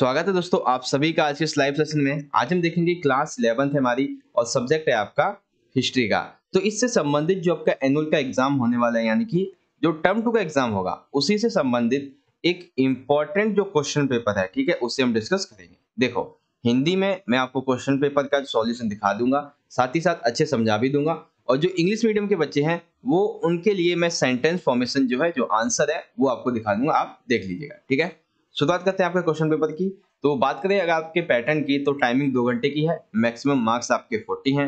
स्वागत तो है दोस्तों आप सभी का आज के इस लाइव सेशन में आज हम देखेंगे क्लास इलेवंथ है हमारी और सब्जेक्ट है आपका हिस्ट्री का तो इससे संबंधित जो आपका एनुअल का एग्जाम होने वाला है यानी कि जो टर्म टू का एग्जाम होगा उसी से संबंधित एक इम्पॉर्टेंट जो क्वेश्चन पेपर है ठीक है उसे हम डिस्कस करेंगे देखो हिंदी में मैं आपको क्वेश्चन पेपर का सॉल्यूशन दिखा दूंगा साथ ही साथ अच्छे समझा भी दूंगा और जो इंग्लिश मीडियम के बच्चे हैं वो उनके लिए मैं सेंटेंस फॉर्मेशन जो है जो आंसर है वो आपको दिखा दूंगा आप देख लीजिएगा ठीक है शुरुआत करते हैं आपके क्वेश्चन पेपर की तो बात करें अगर आपके पैटर्न की तो टाइमिंग दो घंटे की है मैक्सिमम मार्क्स आपके फोर्टी हैं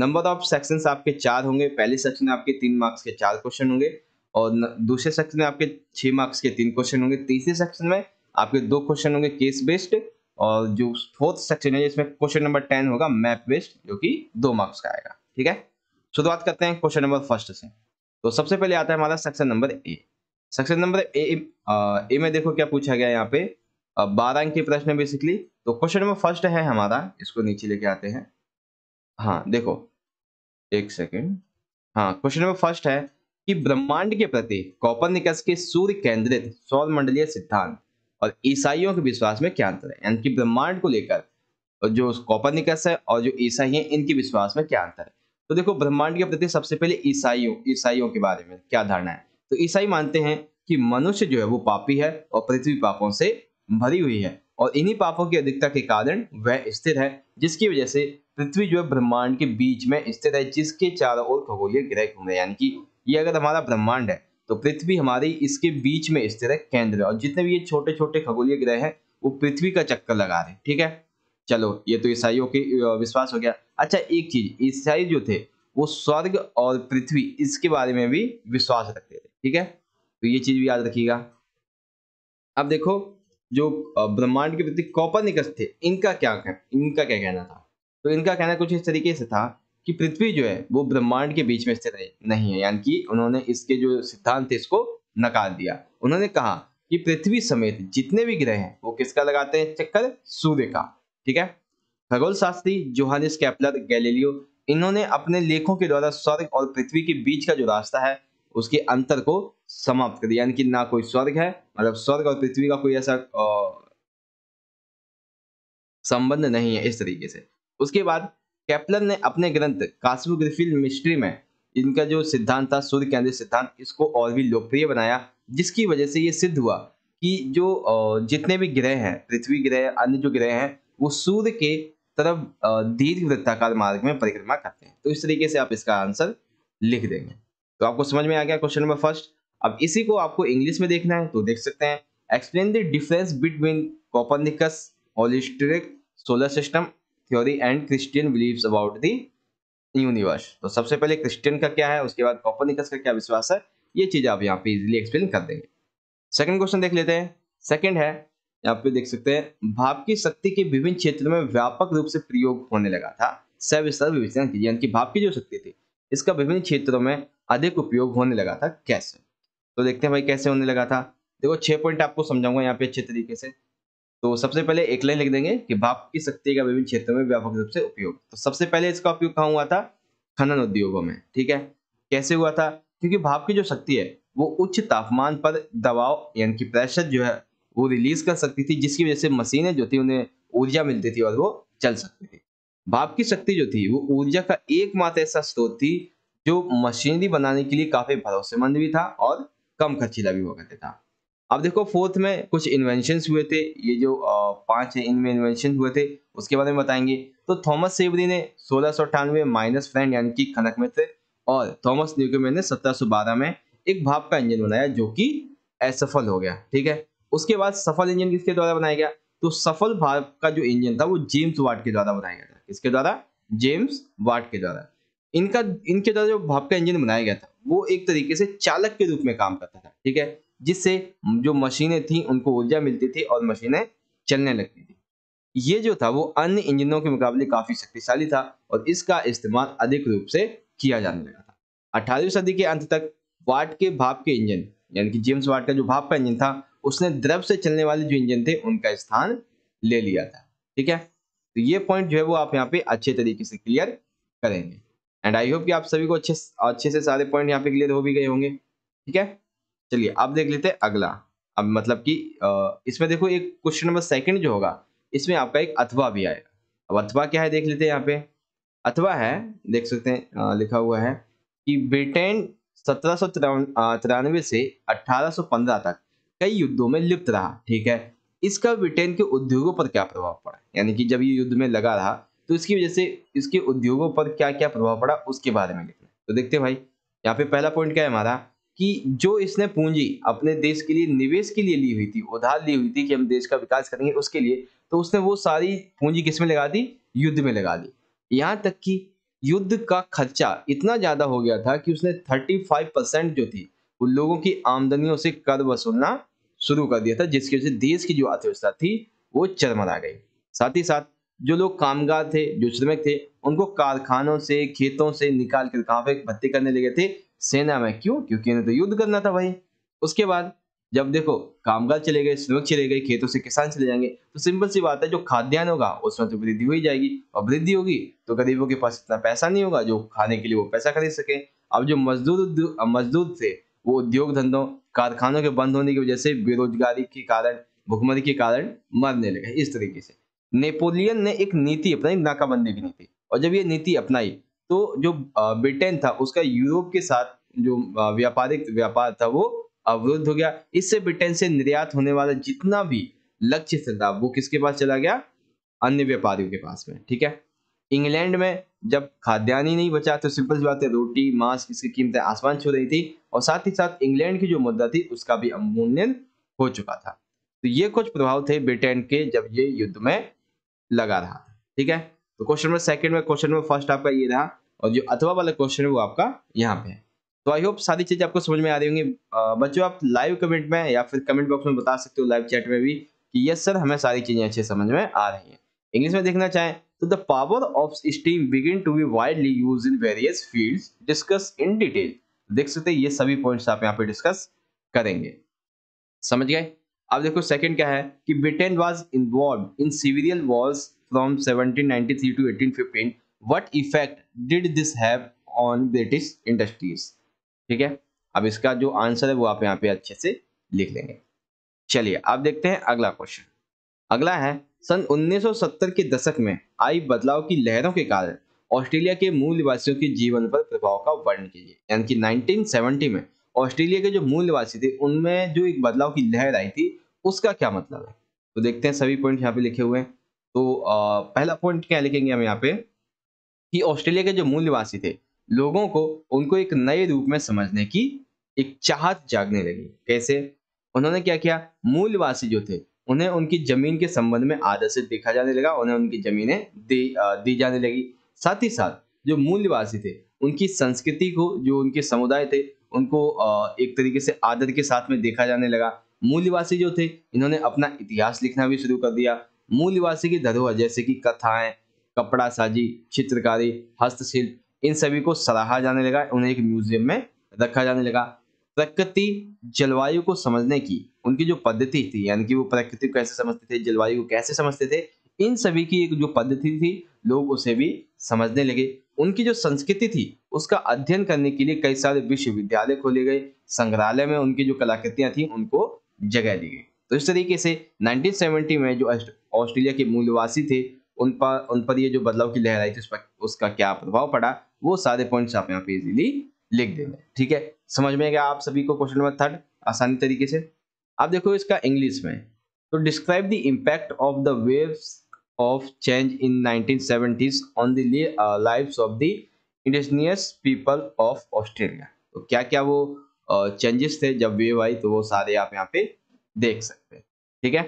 नंबर ऑफ सेक्शन आपके चार होंगे पहले सेक्शन में आपके तीन मार्क्स के चार क्वेश्चन होंगे और दूसरे सेक्शन में आपके छह मार्क्स के तीन क्वेश्चन होंगे तीसरे सेक्शन में आपके दो क्वेश्चन होंगे केस बेस्ड और जो फोर्थ सेक्शन है जिसमें क्वेश्चन नंबर टेन होगा मैप बेस्ड जो कि दो मार्क्स का आएगा ठीक है शुरुआत करते हैं क्वेश्चन नंबर फर्स्ट से तो सबसे पहले आता है हमारा section number A section number A A में देखो क्या पूछा गया यहाँ पे बारह अंक के प्रश्न बेसिकली तो क्वेश्चन नंबर फर्स्ट है हमारा इसको नीचे लेके आते हैं हाँ देखो एक सेकेंड हाँ क्वेश्चन नंबर फर्स्ट है कि ब्रह्मांड के प्रति निकस के सूर्य केंद्रित सौर मंडलीय सिद्धांत और ईसाइयों के विश्वास में क्या अंतर है यानी कि ब्रह्मांड को लेकर जो निकस है और जो ईसाई है इनके विश्वास में क्या अंतर है तो देखो ब्रह्मांड के प्रति सबसे पहले ईसाइयों ईसाइयों के बारे में क्या धारणा है तो ईसाई मानते हैं कि मनुष्य जो है वो पापी है और पृथ्वी पापों से भरी हुई है और इन्हीं पापों की अधिकता के कारण वह स्थिर है जिसकी वजह से पृथ्वी जो है ब्रह्मांड के बीच में स्थिर है जिसके चारों ओर खगोलीय ग्रह घूम रहे यानी कि ये अगर हमारा ब्रह्मांड है तो पृथ्वी हमारी इसके बीच में स्थिर है केंद्र और जितने भी ये छोटे छोटे खगोलीय ग्रह हैं वो पृथ्वी का चक्कर लगा रहे ठीक है चलो ये तो ईसाइयों के विश्वास हो गया अच्छा एक चीज ईसाई जो थे वो स्वर्ग और पृथ्वी इसके बारे में भी विश्वास रखते थे ठीक है तो ये चीज़ भी याद रखिएगा अब देखो जो ब्रह्मांड के प्रति कॉपरनिकस थे इनका क्या इनका क्या कहना था तो इनका कहना कुछ इस तरीके से था कि पृथ्वी जो है वो ब्रह्मांड के बीच में स्थित नहीं है यानी कि उन्होंने इसके जो सिद्धांत थे इसको नकार दिया उन्होंने कहा कि पृथ्वी समेत जितने भी ग्रह हैं वो किसका लगाते हैं चक्कर सूर्य का ठीक है खगोल शास्त्री जोहानिस कैपलर गैलेलियो इन्होंने अपने लेखों के द्वारा स्वर्ग और पृथ्वी के बीच का जो रास्ता है उसके अंतर को समाप्त कर दिया यानी कि ना कोई स्वर्ग है मतलब स्वर्ग और पृथ्वी का कोई ऐसा संबंध नहीं है इस तरीके से उसके बाद कैप्लर ने अपने ग्रंथ कास्मोग्राफिल मिस्ट्री में इनका जो सिद्धांत था सूर्य केंद्रित सिद्धांत इसको और भी लोकप्रिय बनाया जिसकी वजह से ये सिद्ध हुआ कि जो जितने भी ग्रह हैं पृथ्वी ग्रह अन्य जो ग्रह हैं वो सूर्य के तरफ दीर्घ वृत्ताकार मार्ग में परिक्रमा करते हैं तो इस तरीके से आप इसका आंसर लिख देंगे तो आपको समझ में आ गया क्वेश्चन नंबर फर्स्ट अब इसी को आपको इंग्लिश में देखना है तो देख सकते हैं explain the difference between Copernicus holistic solar system theory and Christian believe about the universe तो सबसे पहले क्रिस्टियन का क्या है उसके बाद कॉपरनिकस का क्या विश्वास है ये चीज आप यहाँ पे इजिली एक्सप्लेन कर देंगे सेकेंड क्वेश्चन देख लेते हैं सेकेंड है यहाँ पे देख सकते हैं भाप की शक्ति के विभिन्न क्षेत्र में व्यापक रूप से प्रयोग होने लगा था सविस्तर विवेचन कीजिए यानी कि भाप की जो शक्ति थी इसका विभिन्न क्षेत्रों में अधिक उपयोग होने लगा था कैसे तो देखते हैं भाई कैसे होने लगा था देखो छह पॉइंट आपको समझाऊंगा यहाँ पे अच्छे तरीके से तो सबसे पहले एक लाइन लिख देंगे कि भाप की शक्ति का विभिन्न क्षेत्रों में व्यापक रूप से उपयोग तो सबसे पहले इसका उपयोग कहा हुआ था खनन उद्योगों में ठीक है कैसे हुआ था क्योंकि भाप की जो शक्ति है वो उच्च तापमान पर दबाव यानी कि प्रेशर जो है वो रिलीज कर सकती थी जिसकी वजह से मशीनें जो थी उन्हें ऊर्जा मिलती थी और वो चल सकती थी भाप की शक्ति जो थी वो ऊर्जा का एकमात्र ऐसा स्रोत थी जो मशीनरी बनाने के लिए काफ़ी भरोसेमंद भी था और कम खर्चीला भी हुआ करता था अब देखो फोर्थ में कुछ इन्वेंशन हुए थे ये जो पांच इनमें इन्वेंशन हुए थे उसके बारे में बताएंगे तो थॉमस सेवरी ने सोलह सौ अठानवे माइनस फ्रेंड यानी कि खनक थे और थॉमस न्यूक्यूमेन ने सत्रह सौ बारह में एक भाप का इंजन बनाया जो कि असफल हो गया ठीक है उसके बाद सफल इंजन किसके द्वारा बनाया गया तो सफल भाप का जो इंजन था वो जेम्स वाट के द्वारा बनाया गया था किसके द्वारा जेम्स वाट के द्वारा इनका इनके द्वारा जो भाप का इंजन बनाया गया था वो एक तरीके से चालक के रूप में काम करता था ठीक है जिससे जो मशीनें थी उनको ऊर्जा मिलती थी और मशीनें चलने लगती थी ये जो था वो अन्य इंजनों के मुकाबले काफी शक्तिशाली था और इसका इस्तेमाल अधिक रूप से किया जाने लगा था अठारहवीं सदी के अंत तक वाट के भाप के इंजन यानी कि जेम्स वाट का जो भाप का इंजन था उसने द्रव से चलने वाले जो इंजन थे उनका स्थान ले लिया था ठीक है तो ये पॉइंट जो है वो आप यहाँ पे अच्छे तरीके से क्लियर करेंगे एंड आई होप कि आप सभी को अच्छे अच्छे से सारे पॉइंट यहाँ पे क्लियर हो भी गए होंगे ठीक है चलिए अब देख लेते हैं अगला अब मतलब कि इसमें देखो एक क्वेश्चन नंबर सेकंड जो होगा इसमें आपका एक अथवा भी आएगा अब अथवा क्या है देख लेते हैं यहाँ पे अथवा है देख सकते हैं लिखा हुआ है कि ब्रिटेन सत्रह तिरानवे से अठारह तक कई युद्धों में लिप्त रहा ठीक है इसका ब्रिटेन के उद्योगों पर क्या प्रभाव पड़ा यानी कि जब ये युद्ध में लगा रहा तो इसकी वजह से इसके उद्योगों पर क्या क्या प्रभाव पड़ा उसके बारे में देखना तो देखते भाई यहाँ पे पहला पॉइंट क्या है हमारा कि जो इसने पूंजी अपने देश के लिए निवेश के लिए ली हुई थी उधार ली हुई थी कि हम देश का विकास करेंगे उसके लिए तो उसने वो सारी पूंजी किस में लगा दी युद्ध में लगा दी यहाँ तक कि युद्ध का खर्चा इतना ज्यादा हो गया था कि उसने 35 परसेंट जो थी वो लोगों की आमदनियों से कर वसूलना शुरू कर दिया था जिसकी वजह से देश की जो अर्थव्यवस्था थी वो चरमरा गई साथ ही साथ जो लोग कामगार थे जो श्रमिक थे उनको कारखानों से खेतों से निकाल कर कहाँ पे भर्ती करने लगे थे सेना में क्यों क्योंकि इन्हें तो युद्ध करना था भाई उसके बाद जब देखो कामगार चले गए श्रमिक चले गए खेतों से किसान चले जाएंगे तो सिंपल सी बात है जो खाद्यान्न होगा उसमें तो वृद्धि हो ही जाएगी और वृद्धि होगी तो गरीबों के पास इतना पैसा नहीं होगा जो खाने के लिए वो पैसा खरीद सके अब जो मजदूर मजदूर थे वो उद्योग धंधों कारखानों के बंद होने की वजह से बेरोजगारी के कारण भुखमरी के कारण मरने लगे इस तरीके से नेपोलियन ने एक नीति अपनाई नाकाबंदी की नीति और जब ये नीति अपनाई तो जो ब्रिटेन था उसका यूरोप के साथ जो व्यापारिक व्यापार था वो अवरुद्ध हो गया इससे ब्रिटेन से निर्यात होने वाला जितना भी लक्ष्य था वो किसके पास चला गया अन्य व्यापारियों के पास में ठीक है इंग्लैंड में जब खाद्यान्न ही नहीं बचा तो सिंपल सी बात है रोटी मांस इसकी कीमतें आसमान छू रही थी और साथ ही साथ इंग्लैंड की जो मुद्दा थी उसका भी अवमूल्यन हो चुका था तो ये कुछ प्रभाव थे ब्रिटेन के जब ये युद्ध में लगा रहा ठीक है तो क्वेश्चन नंबर सेकंड में क्वेश्चन नंबर फर्स्ट आपका ये रहा और जो अथवा वाला क्वेश्चन है वो आपका यहाँ पे है तो आई होप सारी चीज़ें आपको समझ में आ रही होंगी बच्चों आप लाइव कमेंट में या फिर कमेंट बॉक्स में बता सकते हो लाइव चैट में भी कि यस सर हमें सारी चीज़ें अच्छे समझ में आ रही हैं इंग्लिश में देखना चाहें तो the power of steam begin to be widely use in various field discuss in detail देख सकते हैं ये सभी पॉइंट्स आप यहाँ पे डिस्कस करेंगे समझ गए अब देखो सेकंड क्या है कि Britain was involve in civilian wars from 1793 to 1815 what effect did this have on British industries ठीक है अब इसका जो आंसर है वो आप यहाँ पे अच्छे से लिख लेंगे चलिए अब देखते हैं अगला क्वेश्चन अगला है सन 1970 के दशक में आई बदलाव की लहरों के कारण ऑस्ट्रेलिया के मूल निवासियों के जीवन पर प्रभाव का वर्णन कीजिए यानी कि 1970 में ऑस्ट्रेलिया के जो मूल निवासी थे उनमें जो एक बदलाव की लहर आई थी उसका क्या मतलब है तो देखते हैं सभी पॉइंट यहाँ पे लिखे हुए हैं तो आ, पहला पॉइंट क्या लिखेंगे हम यहाँ पे कि ऑस्ट्रेलिया के जो मूल निवासी थे लोगों को उनको एक नए रूप में समझने की एक चाहत जागने लगी कैसे उन्होंने क्या किया मूल निवासी जो थे उन्हें उनकी जमीन के संबंध में आदर से देखा जाने लगा उन्हें उनकी जमीनें दी दी जाने लगी साथ ही साथ जो मूल निवासी थे उनकी संस्कृति को जो उनके समुदाय थे उनको एक तरीके से आदर के साथ में देखा जाने लगा मूलवासी जो थे इन्होंने अपना इतिहास लिखना भी शुरू कर दिया मूलवासी की धरोहर जैसे कि कथाएं कपड़ा साजी चित्रकारी हस्तशिल्प इन सभी को सराहा जाने लगा उन्हें एक म्यूजियम में रखा जाने लगा प्रकृति जलवायु को समझने की उनकी जो पद्धति थी यानी कि वो प्रकृति को कैसे समझते थे जलवायु को कैसे समझते थे इन सभी की एक जो पद्धति थी लोग उसे भी समझने लगे उनकी जो संस्कृति थी उसका अध्ययन करने के लिए कई सारे विश्वविद्यालय खोले गए संग्रहालय में उनकी जो कलाकृतियां थी उनको जगह ली गई तो इस तरीके से 1970 में जो ऑस्ट्रेलिया के मूलवासी थे उन पर उन पर ये जो बदलाव की लहर आई थी उस पर उसका क्या प्रभाव पड़ा वो सारे पॉइंट्स आप यहाँ पे इजीली लिख देंगे ठीक है समझ में गया आप सभी को क्वेश्चन नंबर थर्ड आसानी तरीके से आप देखो इसका इंग्लिश में तो describe the impact of the waves of change in 1970s on the lives of the indigenous people of Australia तो क्या क्या वो चेंजेस थे जब वेव आई तो वो सारे आप यहाँ पे देख सकते हैं ठीक है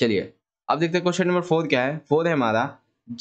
चलिए अब देखते हैं क्वेश्चन नंबर फोर क्या है फोर है हमारा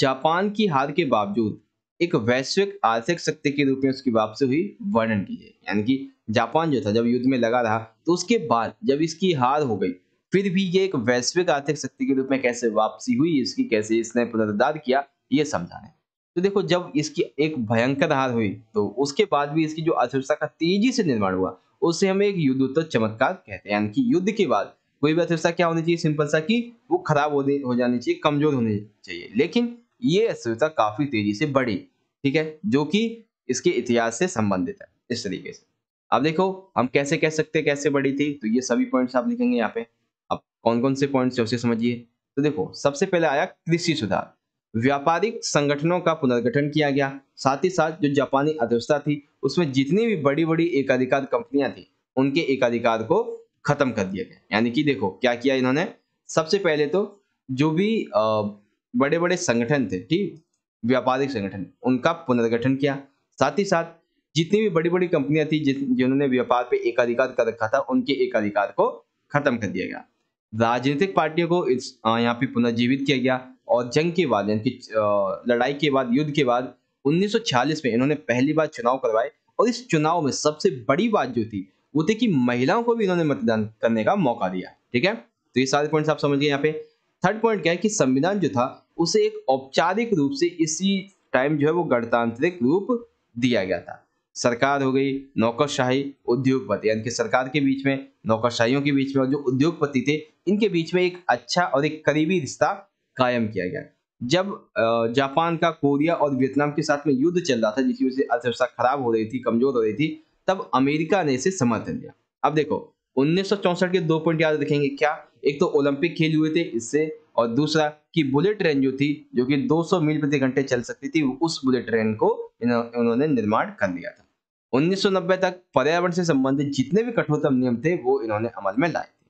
जापान की हार के बावजूद एक वैश्विक आर्थिक शक्ति के रूप में उसकी वापसी हुई वर्णन कीजिए यानी कि जापान जो था जब युद्ध में लगा रहा तो उसके बाद जब इसकी हार हो गई फिर भी ये एक वैश्विक आर्थिक शक्ति के रूप में कैसे वापसी हुई इसकी कैसे इसने पुनरुद्धार किया ये समझाना है तो देखो जब इसकी एक भयंकर हार हुई तो उसके बाद भी इसकी जो अर्थव्यवस्था का तेजी से निर्माण हुआ उससे हम एक युद्धोत्तर चमत्कार कहते हैं यानी कि युद्ध के बाद कोई भी अर्थव्यवस्था क्या होनी चाहिए सिंपल सा कि वो खराब होने हो जानी चाहिए कमजोर होनी चाहिए लेकिन ये अर्थव्यवस्था काफी तेजी से बढ़ी ठीक है जो कि इसके इतिहास से संबंधित है इस तरीके से अब देखो हम कैसे कह सकते कैसे बढ़ी थी तो ये सभी पॉइंट्स आप लिखेंगे यहाँ पे अब कौन कौन से पॉइंट्स है उसे समझिए तो देखो सबसे पहले आया कृषि सुधार व्यापारिक संगठनों का पुनर्गठन किया गया साथ ही साथ जो जापानी अर्थव्यवस्था थी उसमें जितनी भी बड़ी बड़ी एकाधिकार कंपनियां थी उनके एकाधिकार को खत्म कर दिया गया यानी कि देखो क्या किया इन्होंने सबसे पहले तो जो भी बड़े बड़े संगठन थे ठीक व्यापारिक संगठन उनका पुनर्गठन किया साथ ही साथ जितनी भी बड़ी बड़ी कंपनियां थी जिन्होंने व्यापार पे एकाधिकार कर रखा था उनके एकाधिकार को खत्म कर दिया गया राजनीतिक पार्टियों को इस यहाँ पे पुनर्जीवित किया गया और जंग के बाद यानी कि लड़ाई के बाद युद्ध के बाद 1946 में इन्होंने पहली बार चुनाव करवाए और इस चुनाव में सबसे बड़ी बात जो थी वो थी कि महिलाओं को भी इन्होंने मतदान करने का मौका दिया ठीक है तो ये सारे पॉइंट आप समझिए यहाँ पे थर्ड पॉइंट क्या है कि संविधान जो था उसे एक औपचारिक रूप से इसी टाइम जो है वो गणतांत्रिक रूप दिया गया था सरकार हो गई नौकरशाही उद्योगपति यानी कि सरकार के बीच में नौकरशाहियों के बीच में और जो उद्योगपति थे इनके बीच में एक अच्छा और एक करीबी रिश्ता कायम किया गया जब जापान का कोरिया और वियतनाम के साथ में युद्ध चल रहा था जिसकी वजह से अर्थव्यवस्था खराब हो रही थी कमजोर हो रही थी तब अमेरिका ने इसे समर्थन दिया अब देखो उन्नीस के दो पॉइंट याद रखेंगे क्या एक तो ओलंपिक खेल हुए थे इससे और दूसरा कि बुलेट ट्रेन जो थी जो कि 200 मील प्रति घंटे चल सकती थी उस बुलेट ट्रेन को इन्होंने निर्माण कर दिया था 1990 तक पर्यावरण से संबंधित जितने भी कठोरतम नियम थे वो इन्होंने अमल में लाए थे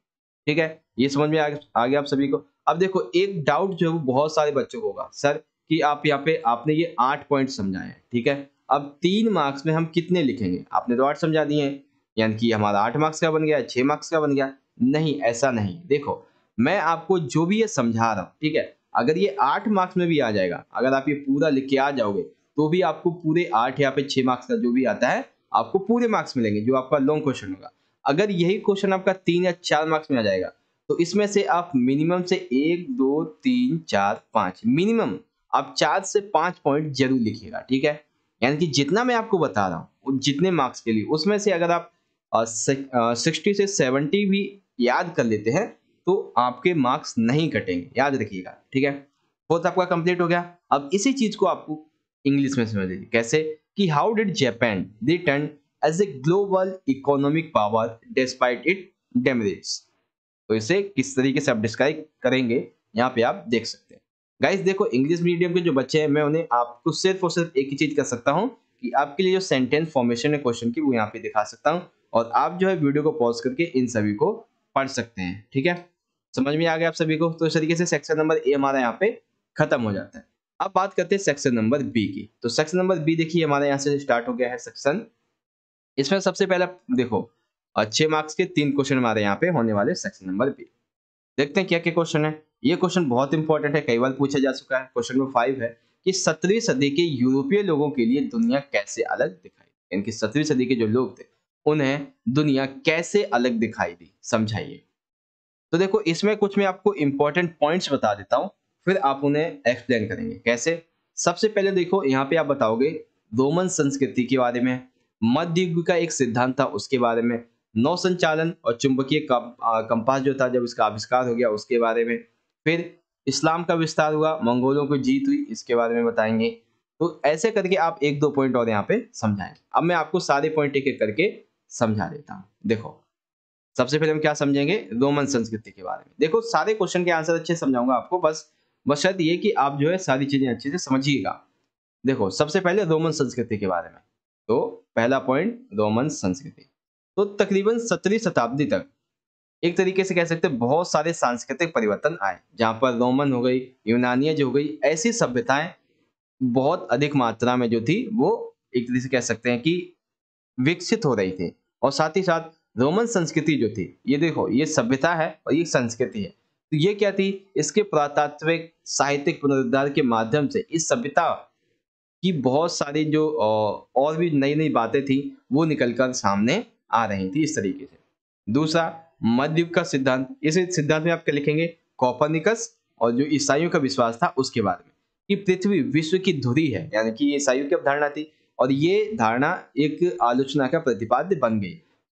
ठीक है ये समझ में आ गया आप सभी को अब देखो एक डाउट जो है वो बहुत सारे बच्चों को होगा सर कि आप यहाँ पे आपने ये आठ पॉइंट समझाए हैं ठीक है अब तीन मार्क्स में हम कितने लिखेंगे आपने तो आठ समझा दिए हैं यानी कि हमारा आठ मार्क्स का बन गया छः मार्क्स का बन गया नहीं ऐसा नहीं देखो मैं आपको जो भी ये समझा रहा हूँ ठीक है अगर ये आठ मार्क्स में भी आ जाएगा अगर आप ये पूरा लिख के आ जाओगे तो भी आपको पूरे आठ या पे छः मार्क्स का जो भी आता है आपको पूरे मार्क्स मिलेंगे जो आपका लॉन्ग क्वेश्चन होगा अगर यही क्वेश्चन आपका तीन या चार मार्क्स में आ जाएगा तो इसमें से आप मिनिमम से एक दो तीन चार पांच मिनिमम आप चार से पांच पॉइंट जरूर लिखिएगा ठीक है यानी कि जितना मैं आपको बता रहा हूँ जितने मार्क्स के लिए उसमें से अगर आप सिक्सटी से सेवेंटी भी याद कर लेते हैं तो आपके मार्क्स नहीं कटेंगे याद रखिएगा ठीक है फोर्थ आपका कंप्लीट हो गया अब इसी चीज को आपको इंग्लिश में समझ लीजिए कैसे कि how did Japan return as a global economic power despite it demerits तो इसे किस तरीके से आप डिस्क्राइब करेंगे यहाँ पे आप देख सकते हैं गाइस देखो इंग्लिश मीडियम के जो बच्चे हैं मैं उन्हें आपको सिर्फ और सिर्फ एक ही चीज कर सकता हूँ कि आपके लिए जो सेंटेंस फॉर्मेशन है क्वेश्चन की वो यहाँ पे दिखा सकता हूँ और आप जो है वीडियो को पॉज करके इन सभी को पढ़ सकते हैं ठीक है समझ में आ गया आप सभी को तो इस तरीके से सेक्शन नंबर ए हमारा यहाँ पे खत्म हो जाता है अब बात करते हैं सेक्शन नंबर बी की तो सेक्शन नंबर बी देखिए हमारे यहाँ से स्टार्ट हो गया है सेक्शन इसमें सबसे पहले देखो और छह मार्क्स के तीन क्वेश्चन हमारे यहाँ पे होने वाले सेक्शन नंबर बी देखते हैं क्या क्या क्वेश्चन है ये क्वेश्चन बहुत इंपॉर्टेंट है कई बार पूछा जा चुका है क्वेश्चन नंबर फाइव है कि सत्रहवीं सदी के यूरोपीय लोगों के लिए दुनिया कैसे अलग दिखाई यानी सत्रहवीं सदी के जो लोग थे उन्हें दुनिया कैसे अलग दिखाई दी समझाइए तो देखो इसमें कुछ मैं आपको इंपॉर्टेंट पॉइंट्स बता देता हूँ फिर आप उन्हें एक्सप्लेन करेंगे कैसे सबसे पहले देखो यहाँ पे आप बताओगे रोमन संस्कृति के बारे में मध्य युग का एक सिद्धांत था उसके बारे में नौ संचालन और चुंबकीय कंपास जो था जब इसका आविष्कार हो गया उसके बारे में फिर इस्लाम का विस्तार हुआ मंगोलों को जीत हुई इसके बारे में बताएंगे तो ऐसे करके आप एक दो पॉइंट और यहाँ पे समझाएं अब मैं आपको सारे पॉइंट एक एक करके समझा देता हूँ देखो सबसे पहले हम क्या समझेंगे रोमन संस्कृति के बारे में देखो सारे क्वेश्चन के आंसर अच्छे समझाऊंगा आपको बस बशर्त ये कि आप जो है सारी चीजें अच्छे से समझिएगा देखो सबसे पहले रोमन संस्कृति के बारे में तो पहला पॉइंट रोमन संस्कृति तो तकरीबन सत्रहवीं शताब्दी तक एक तरीके से कह सकते हैं बहुत सारे सांस्कृतिक परिवर्तन आए जहाँ पर रोमन हो गई यूनानिया जो हो गई ऐसी सभ्यताएं बहुत अधिक मात्रा में जो थी वो एक तरीके से कह सकते हैं कि विकसित हो रही थी और साथ ही साथ रोमन संस्कृति जो थी ये देखो ये सभ्यता है और ये संस्कृति है तो ये क्या थी इसके पुरातात्विक साहित्यिक पुनरुद्धार के माध्यम से इस सभ्यता की बहुत सारी जो और भी नई नई बातें थी वो निकलकर सामने आ रही थी इस तरीके से दूसरा मध्युग का सिद्धांत इस सिद्धांत में आप क्या लिखेंगे कॉपरनिकस और जो ईसाइयों का विश्वास था उसके बारे में कि पृथ्वी विश्व की धुरी है यानी कि ईसाइयों की अवधारणा थी और ये धारणा एक आलोचना का प्रतिपाद्य बन गई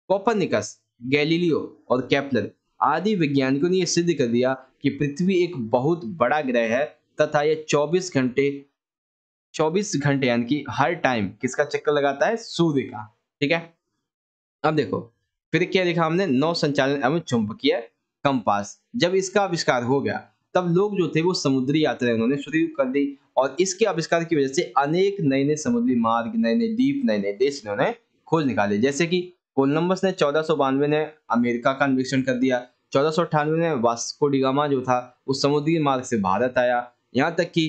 कॉपरनिकस गैलीलियो और कैप्लर आदि वैज्ञानिकों ने यह सिद्ध कर दिया कि पृथ्वी एक बहुत बड़ा ग्रह है तथा यह 24 घंटे 24 घंटे यानी कि हर टाइम किसका चक्कर लगाता है सूर्य का ठीक है अब देखो फिर क्या लिखा हमने नौ संचालन एवं चुंबकीय कंपास जब इसका आविष्कार हो गया तब लोग जो थे वो समुद्री यात्राएं उन्होंने शुरू कर दी और इसके आविष्कार की वजह से अनेक नए नए समुद्री मार्ग नए नए द्वीप नए नए देश इन्होंने खोज निकाले जैसे कि कोलंबस ने चौदह ने अमेरिका का अन्वेषण कर दिया चौदह में वास्को डिगामा जो था उस समुद्री मार्ग से भारत आया यहाँ तक कि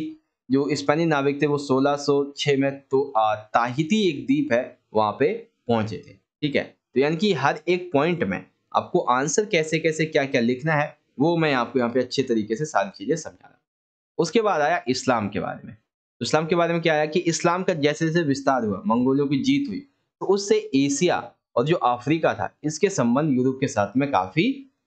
जो स्पेनी नाविक थे वो 1606 में तो ताहिती एक द्वीप है वहां पे पहुंचे थे ठीक है तो यानी कि हर एक पॉइंट में आपको आंसर कैसे कैसे क्या क्या लिखना है वो मैं आपको यहाँ पे अच्छे तरीके से सारी चीज़ें समझा रहा उसके बाद आया इस्लाम के बारे में तो इस्लाम के बारे में क्या आया कि इस्लाम का जैसे जैसे विस्तार हुआ मंगोलियों की जीत हुई तो उससे एशिया और जो अफ्रीका था इसके संबंध यूरोप के साथ में काफ़ी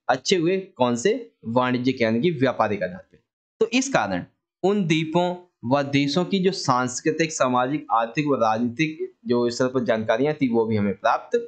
अच्छे हुए कौन से वाणिज्य के यानी कि व्यापारिक आधार पर तो इस कारण उन द्वीपों व देशों की जो सांस्कृतिक सामाजिक आर्थिक व राजनीतिक जो स्तर पर जानकारियां थी वो भी हमें प्राप्त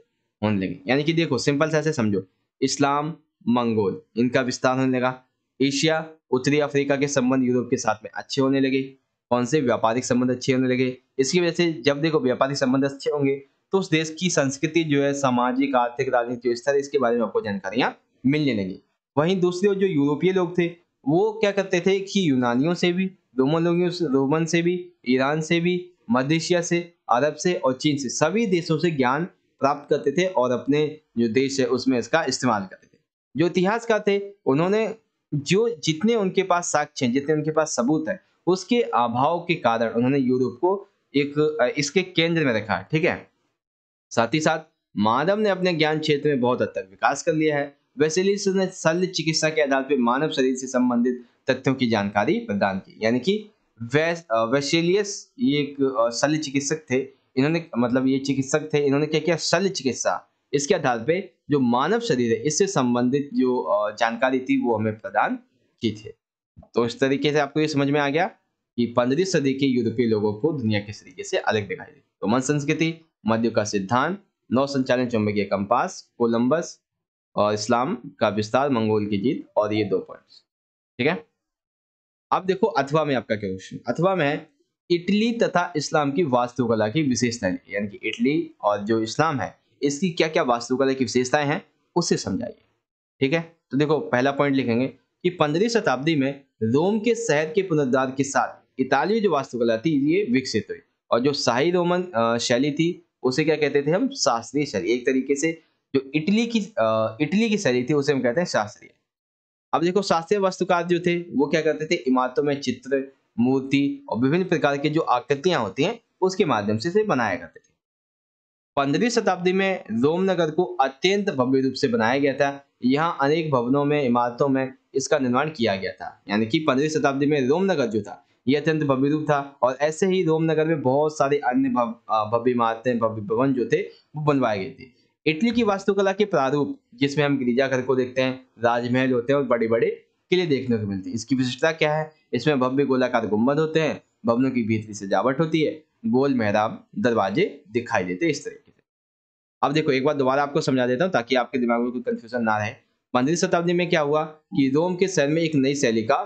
होने लगे यानी कि देखो सिंपल से ऐसे समझो इस्लाम मंगोल इनका विस्तार होने लगा एशिया उत्तरी अफ्रीका के संबंध यूरोप के साथ में अच्छे होने लगे कौन से व्यापारिक संबंध अच्छे होने लगे इसकी वजह से जब देखो व्यापारिक संबंध अच्छे होंगे तो उस देश की संस्कृति जो है सामाजिक आर्थिक राजनीतिक स्तर इसके बारे में आपको जानकारियां मिलने लगी वहीं दूसरे जो यूरोपीय लोग थे वो क्या करते थे कि यूनानियों से भी रोमन लोगों रोमन से भी ईरान से भी मध्य एशिया से अरब से और चीन से सभी देशों से ज्ञान प्राप्त करते थे और अपने जो देश है उसमें इसका इस्तेमाल करते थे जो इतिहासकार थे उन्होंने जो जितने उनके पास साक्ष्य हैं जितने उनके पास सबूत है उसके अभाव के कारण उन्होंने यूरोप को एक इसके केंद्र में रखा ठीक है साथ ही साथ मानव ने अपने ज्ञान क्षेत्र में बहुत हद तक विकास कर लिया है वेसेलिस ने शल्य चिकित्सा के आधार पर मानव शरीर से संबंधित तथ्यों की जानकारी प्रदान की यानी कि वैसेलियस ये एक शल्य चिकित्सक थे इन्होंने मतलब ये चिकित्सक थे इन्होंने क्या किया शल्य चिकित्सा इसके आधार पे जो मानव शरीर है इससे संबंधित जो जानकारी थी वो हमें प्रदान की थी तो इस तरीके से आपको ये समझ में आ गया कि पंद्रह सदी के यूरोपीय लोगों को दुनिया किस तरीके से अलग दिखाई दी तो मन संस्कृति मध्य का सिद्धांत नौ संचालन चुंबकीय कंपास कोलंबस और इस्लाम का विस्तार मंगोल की जीत और ये दो पॉइंट्स ठीक है अब देखो अथवा में आपका क्या क्वेश्चन अथवा में इटली तथा इस्लाम की वास्तुकला की विशेषताएं यानी कि इटली और जो इस्लाम है इसकी क्या क्या वास्तुकला की विशेषताएं हैं उससे समझाइए ठीक है तो देखो पहला पॉइंट लिखेंगे कि पंद्रह शताब्दी में रोम के शहर के पुनरुद्धार के साथ इतालवी जो वास्तुकला थी ये विकसित हुई और जो शाही रोमन शैली थी उसे क्या कहते थे हम शास्त्रीय शैली एक तरीके से जो इटली की इटली की शैली थी उसे हम कहते हैं शास्त्रीय अब देखो शास्त्रीय वास्तुकार जो थे वो क्या करते थे इमारतों में चित्र मूर्ति और विभिन्न प्रकार की जो आकृतियां होती हैं उसके माध्यम से बनाया करते थे पंद्रहवीं शताब्दी में रोम नगर को अत्यंत भव्य रूप से बनाया गया था यहाँ अनेक भवनों में इमारतों में इसका निर्माण किया गया था यानी कि पंद्रहवीं शताब्दी में रोम नगर जो था यह अत्यंत भव्य रूप था और ऐसे ही रोम नगर में बहुत सारे अन्य भव्य इमारतें भव्य भवन जो थे वो बनवाए गए थे इटली की वास्तुकला के प्रारूप जिसमें हम गिरिजाघर को देखते हैं राजमहल होते हैं और बड़े बड़े के लिए देखने को मिलती है इसकी विशिष्टता क्या है इसमें भव्य गोलाकार गुम्बद होते हैं भवनों की भीतरी सजावट होती है गोल मेहराब दरवाजे दिखाई देते हैं इस तरीके से अब देखो एक बार दोबारा आपको समझा देता हूँ ताकि आपके दिमाग में कोई कन्फ्यूजन ना रहे पंद्रह शताब्दी में क्या हुआ कि रोम के शहर में एक नई शैली का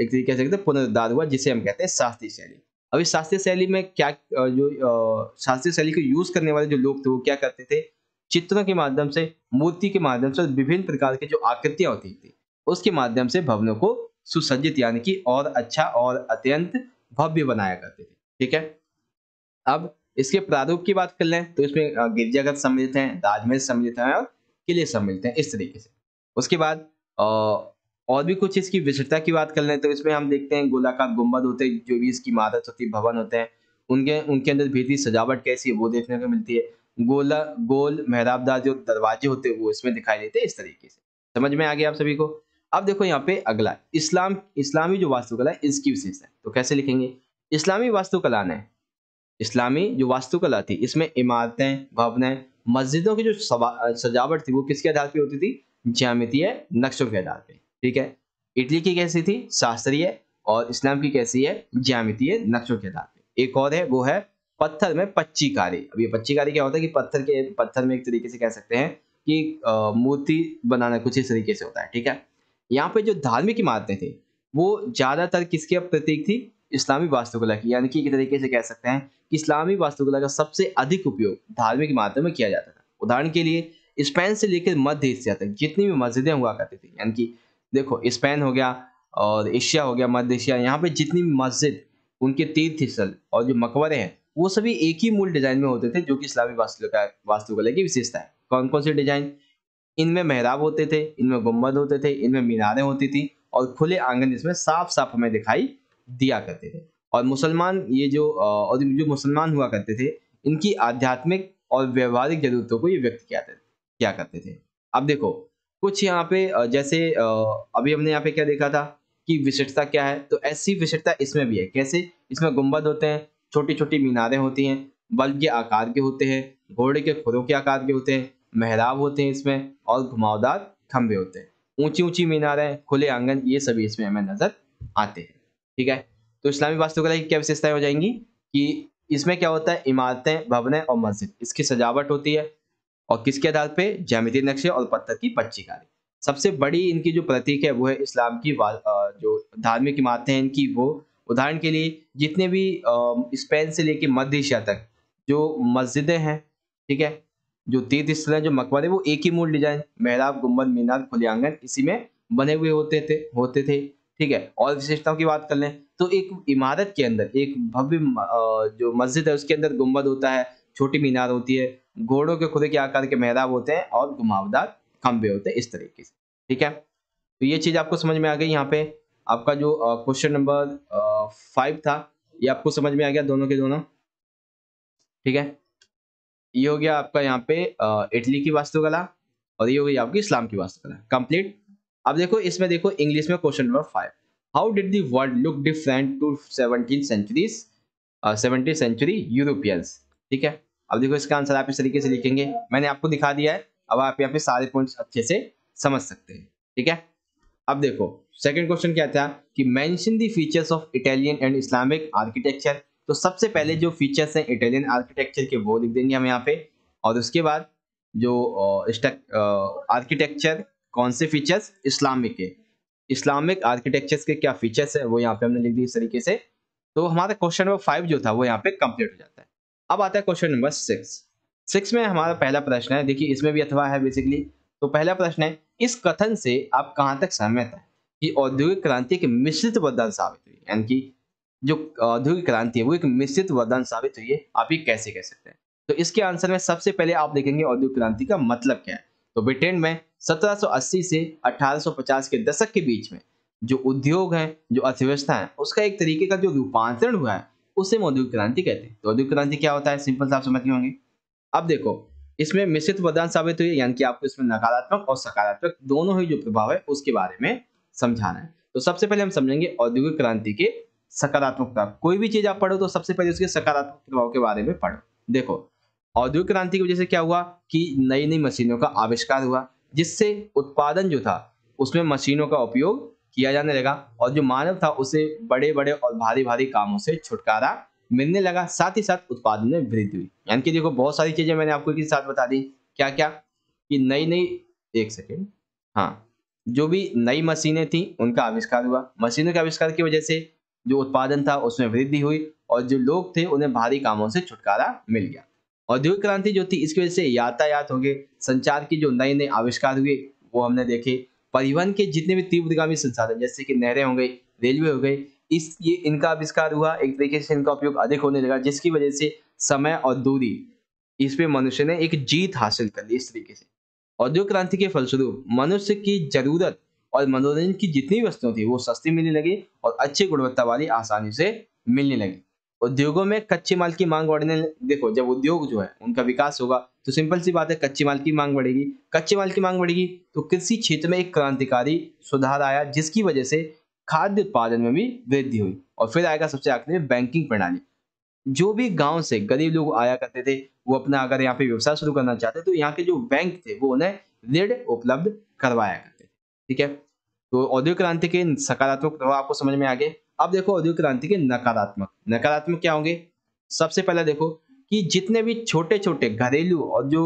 एक तरीके से पुनरुद्धार हुआ जिसे हम कहते हैं शास्त्रीय शैली अब इस शास्त्रीय शैली में क्या जो शास्त्रीय शैली को यूज करने वाले जो लोग थे वो क्या करते थे चित्रों के माध्यम से मूर्ति के माध्यम से विभिन्न प्रकार की जो आकृतियां होती थी उसके माध्यम से भवनों को सुसज्जित यानी कि और अच्छा और अत्यंत भव्य बनाया करते थे ठीक है अब इसके प्रारूप की बात कर लें तो इसमें गिरजाघर सम्मिलित हैं राजमहल सम्मिलित हैं और किले सम्मिलित हैं इस तरीके से उसके बाद और भी कुछ इसकी विशिष्टता की बात कर लें तो इसमें हम देखते हैं गोलाकार गुम्बद होते हैं जो भी इसकी इमारत होती है भवन होते हैं उनके उनके अंदर भीतरी सजावट कैसी है वो देखने को मिलती है गोला गोल मेहराबदार जो दरवाजे होते हैं वो इसमें दिखाई देते हैं इस तरीके से समझ में आ गया आप सभी को अब देखो यहाँ पे अगला इस्लाम इस्लामी जो वास्तुकला है इसकी विशेषता तो कैसे लिखेंगे इस्लामी वास्तुकला ने इस्लामी जो वास्तुकला थी इसमें इमारतें भवनें मस्जिदों की जो सजावट थी वो किसके आधार पर होती थी ज्यामितीय नक्शों के आधार पर ठीक है इटली की कैसी थी शास्त्रीय और इस्लाम की कैसी है ज्यामितीय नक्शों के आधार पर एक और है वो है पत्थर में पच्चीकारी अब ये पच्चीकारी क्या होता है कि पत्थर के पत्थर में एक तरीके से कह सकते हैं कि मूर्ति बनाना कुछ इस तरीके से होता है ठीक है यहाँ पे जो धार्मिक इमारतें थी वो ज़्यादातर किसके प्रतीक थी इस्लामी वास्तुकला की यानी कि एक तरीके से कह सकते हैं कि इस्लामी वास्तुकला का सबसे अधिक उपयोग धार्मिक इमारतों में किया जाता था उदाहरण के लिए स्पेन से लेकर मध्य एशिया तक जितनी भी मस्जिदें हुआ करती थी यानी कि देखो स्पेन हो गया और एशिया हो गया मध्य एशिया यहाँ पे जितनी भी मस्जिद उनके तीर्थ स्थल और जो मकबरे हैं वो सभी एक ही मूल डिजाइन में होते थे जो कि इस्लामी वास्तुकला वास्तुकला की विशेषता है कौन कौन से डिजाइन इनमें मेहराब होते थे इनमें गुम्बद होते थे इनमें मीनारें होती थी और खुले आंगन इसमें साफ साफ हमें दिखाई दिया करते थे और मुसलमान ये जो और जो मुसलमान हुआ करते थे इनकी आध्यात्मिक और व्यवहारिक जरूरतों को ये व्यक्त किया क्या करते थे अब देखो कुछ यहाँ पे जैसे अभी हमने यहाँ पे क्या देखा था कि विशिष्टता क्या है तो ऐसी विशिष्टता इसमें भी है कैसे इसमें गुम्बद होते हैं छोटी छोटी मीनारें होती हैं बल्ब के आकार के होते हैं घोड़े के खुरों के आकार के होते हैं मेहराब होते हैं इसमें और घुमावदार खंभे होते हैं ऊंची ऊंची मीनारें खुले आंगन ये सभी इसमें हमें नजर आते हैं ठीक है तो इस्लामी वास्तुकला की क्या विशेषताएं हो जाएंगी कि इसमें क्या होता है इमारतें भवनें और मस्जिद इसकी सजावट होती है और किसके आधार पे जैमिति नक्शे और पत्थर की पच्चीकारी सबसे बड़ी इनकी जो प्रतीक है वो है इस्लाम की जो धार्मिक इमारतें हैं इनकी वो उदाहरण के लिए जितने भी स्पेन से लेके मध्य एशिया तक जो मस्जिदें हैं ठीक है जो तीर्थ स्थल है जो मकबरे वो एक ही मूल डिजाइन मेहराब गुम्बद मीनार खुले आंगन इसी में बने हुए होते थे होते थे ठीक है और विशेषताओं की बात कर लें तो एक इमारत के अंदर एक भव्य जो मस्जिद है उसके अंदर गुम्बद होता है छोटी मीनार होती है घोड़ों के खुदे के आकार के मेहराब होते हैं और घुमावदार खंबे होते हैं इस तरीके से ठीक है तो ये चीज आपको समझ में आ गई यहाँ पे आपका जो क्वेश्चन नंबर फाइव था ये आपको समझ में आ गया दोनों के दोनों ठीक है ये हो गया आपका यहाँ पे इटली की वास्तुकला और ये हो गई आपकी इस्लाम की वास्तुकला कंप्लीट अब देखो इसमें देखो इंग्लिश में question number five how did the world look different to seventeen centuries seventeen century Europeans ठीक है अब देखो इसका आंसर आप इस तरीके से लिखेंगे मैंने आपको दिखा दिया है अब आप यहाँ पे सारे पॉइंट्स अच्छे से समझ सकते हैं ठीक है अब देखो सेकंड क्वेश्चन क्या था कि mention the features of Italian and Islamic architecture तो सबसे पहले जो फीचर्स हैं इटालियन आर्किटेक्चर के वो लिख देंगे हम यहाँ पे और उसके बाद जो आर्किटेक्चर कौन से फीचर्स इस्लामिक के इस्लामिक आर्किटेक्चर्स के क्या फीचर्स है वो यहाँ पे हमने लिख दी इस तरीके से तो हमारा क्वेश्चन नंबर फाइव जो था वो यहाँ पे कंप्लीट हो जाता है अब आता है क्वेश्चन नंबर सिक्स सिक्स में हमारा पहला प्रश्न है देखिए इसमें भी अथवा है बेसिकली तो पहला प्रश्न है इस कथन से आप कहाँ तक सहमत हैं कि औद्योगिक क्रांति के मिश्रित बदल साबित हुई यानी कि जो औद्योगिक क्रांति है वो एक मिश्रित वरदान साबित हुई है आप ये कैसे कह सकते हैं तो इसके आंसर में सबसे पहले आप देखेंगे औद्योगिक क्रांति का मतलब क्या है तो ब्रिटेन में 1780 से 1850 के दशक के बीच में जो उद्योग है जो अर्थव्यवस्था है उसका एक तरीके का जो रूपांतरण हुआ है उसे हम औद्योगिक क्रांति कहते हैं तो औद्योगिक क्रांति क्या होता है सिंपल से आप समझ होंगे अब देखो इसमें मिश्रित वरदान साबित हुई है यानी कि आपको इसमें नकारात्मक और सकारात्मक दोनों ही जो प्रभाव है उसके बारे में समझाना है तो सबसे पहले हम समझेंगे औद्योगिक क्रांति के सकारात्मकता कोई भी चीज आप पढ़ो तो सबसे पहले उसके सकारात्मक प्रभाव के बारे में पढ़ो देखो औद्योगिक क्रांति की वजह से क्या हुआ कि नई नई मशीनों का आविष्कार हुआ जिससे उत्पादन जो था उसमें मशीनों का उपयोग किया जाने लगा और जो मानव था उसे बड़े बड़े और भारी भारी कामों से छुटकारा मिलने लगा साथ ही साथ उत्पादन में वृद्धि हुई यानी कि देखो बहुत सारी चीजें मैंने आपको एक साथ बता दी क्या क्या कि नई नई एक सेकेंड हाँ जो भी नई मशीनें थी उनका आविष्कार हुआ मशीनों के आविष्कार की वजह से जो उत्पादन था उसमें वृद्धि हुई और जो लोग थे उन्हें भारी कामों से छुटकारा मिल गया औद्योगिक क्रांति जो थी इसकी वजह से यातायात हो गए संचार की जो नए नए आविष्कार हुए वो हमने देखे परिवहन के जितने भी तीव्रगामी संसाधन जैसे कि नहरें हो गई रेलवे हो गई इस ये इनका आविष्कार हुआ एक तरीके से इनका उपयोग अधिक होने लगा जिसकी वजह से समय और दूरी इस पे मनुष्य ने एक जीत हासिल कर ली इस तरीके से औद्योगिक क्रांति के फलस्वरूप मनुष्य की जरूरत और मनोरंजन की जितनी वस्तुएं थी वो सस्ती मिलने लगी और अच्छी गुणवत्ता वाली आसानी से मिलने लगी उद्योगों में कच्चे माल की मांग बढ़ने देखो जब उद्योग जो है उनका विकास होगा तो सिंपल सी बात है कच्चे माल की मांग बढ़ेगी कच्चे माल की मांग बढ़ेगी तो कृषि क्षेत्र में एक क्रांतिकारी सुधार आया जिसकी वजह से खाद्य उत्पादन में भी वृद्धि हुई और फिर आएगा सबसे आखिर में बैंकिंग प्रणाली जो भी गांव से गरीब लोग आया करते थे वो अपना अगर यहाँ पे व्यवसाय शुरू करना चाहते तो यहाँ के जो बैंक थे वो उन्हें ऋण उपलब्ध करवाया ठीक है तो औद्योगिक क्रांति के सकारात्मक प्रभाव आपको समझ में आ गए अब देखो औद्योगिक क्रांति के नकारात्मक नकारात्मक क्या होंगे सबसे पहले देखो कि जितने भी छोटे छोटे घरेलू और जो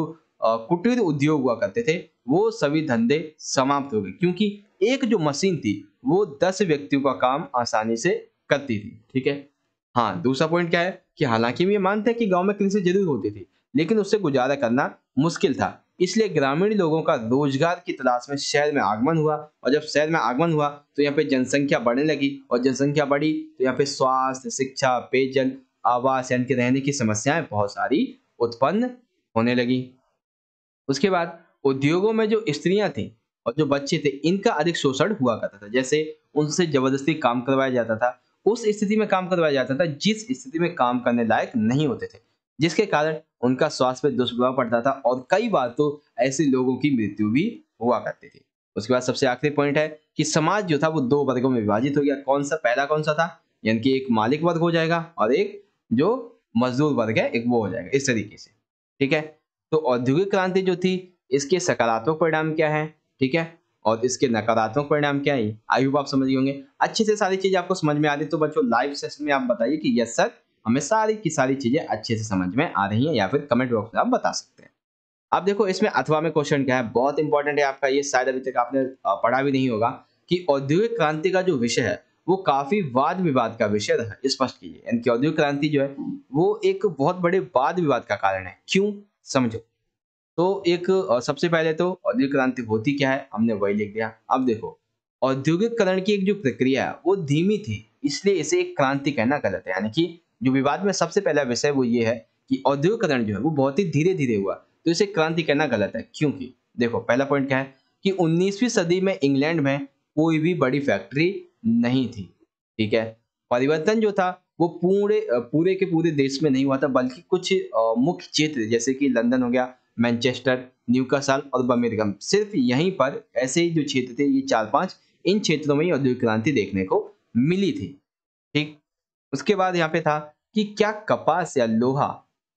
कुटीर उद्योग हुआ करते थे वो सभी धंधे समाप्त हो गए क्योंकि एक जो मशीन थी वो दस व्यक्तियों का काम आसानी से करती थी ठीक है हाँ दूसरा पॉइंट क्या है कि हालांकि हम ये मानते हैं कि गांव में कृषि जरूर होती थी लेकिन उससे गुजारा करना मुश्किल था इसलिए ग्रामीण लोगों का रोजगार की तलाश में शहर में आगमन हुआ और जब शहर में आगमन हुआ तो यहाँ पे जनसंख्या बढ़ने लगी और जनसंख्या बढ़ी तो यहाँ पे स्वास्थ्य शिक्षा पेयजल आवास यानी कि रहने की समस्याएं बहुत सारी उत्पन्न होने लगी उसके बाद उद्योगों में जो स्त्रियां थी और जो बच्चे थे इनका अधिक शोषण हुआ करता था जैसे उनसे जबरदस्ती काम करवाया जाता था उस स्थिति में काम करवाया जाता था जिस स्थिति में काम करने लायक नहीं होते थे जिसके कारण उनका स्वास्थ्य पर दुष्प्रभाव पड़ता था और कई बार तो ऐसे लोगों की मृत्यु भी हुआ करती थी उसके बाद सबसे आखिरी पॉइंट है कि समाज जो था वो दो वर्गों में विभाजित हो गया कौन सा पहला कौन सा था यानी कि एक मालिक वर्ग हो जाएगा और एक जो मजदूर वर्ग है एक वो हो जाएगा इस तरीके से ठीक है तो औद्योगिक क्रांति जो थी इसके सकारात्मक परिणाम क्या है ठीक है और इसके नकारात्मक परिणाम क्या है आई होप आप समझ गए होंगे अच्छे से सारी चीज आपको समझ में आ रही तो बच्चों लाइव सेशन में आप बताइए कि यस सर हमें सारी की सारी चीज़ें अच्छे से समझ में आ रही हैं या फिर कमेंट बॉक्स में आप बता सकते हैं अब देखो इसमें अथवा में क्वेश्चन क्या है बहुत इंपॉर्टेंट है आपका ये शायद अभी तक आपने पढ़ा भी नहीं होगा कि औद्योगिक क्रांति का जो विषय है वो काफी वाद विवाद का विषय रहा स्पष्ट कीजिए यानी कि औद्योगिक क्रांति जो है वो एक बहुत बड़े वाद विवाद का कारण है क्यों समझो तो एक सबसे पहले तो औद्योगिक क्रांति होती क्या है हमने वही लिख दिया अब देखो औद्योगिकरण की एक जो प्रक्रिया है वो धीमी थी इसलिए इसे एक क्रांति कहना गलत है यानी कि जो विवाद में सबसे पहला विषय वो ये है कि औद्योगिकरण जो है वो बहुत ही धीरे धीरे हुआ तो इसे क्रांति कहना गलत है क्योंकि देखो पहला पॉइंट क्या है कि 19वीं सदी में इंग्लैंड में कोई भी बड़ी फैक्ट्री नहीं थी ठीक है परिवर्तन जो था वो पूरे पूरे के पूरे देश में नहीं हुआ था बल्कि कुछ मुख्य क्षेत्र जैसे कि लंदन हो गया मैनचेस्टर न्यूकासल और बर्मिंगम सिर्फ यहीं पर ऐसे ही जो क्षेत्र थे ये चार पांच इन क्षेत्रों में ही औद्योगिक क्रांति देखने को मिली थी ठीक उसके बाद यहाँ पे था कि क्या कपास या लोहा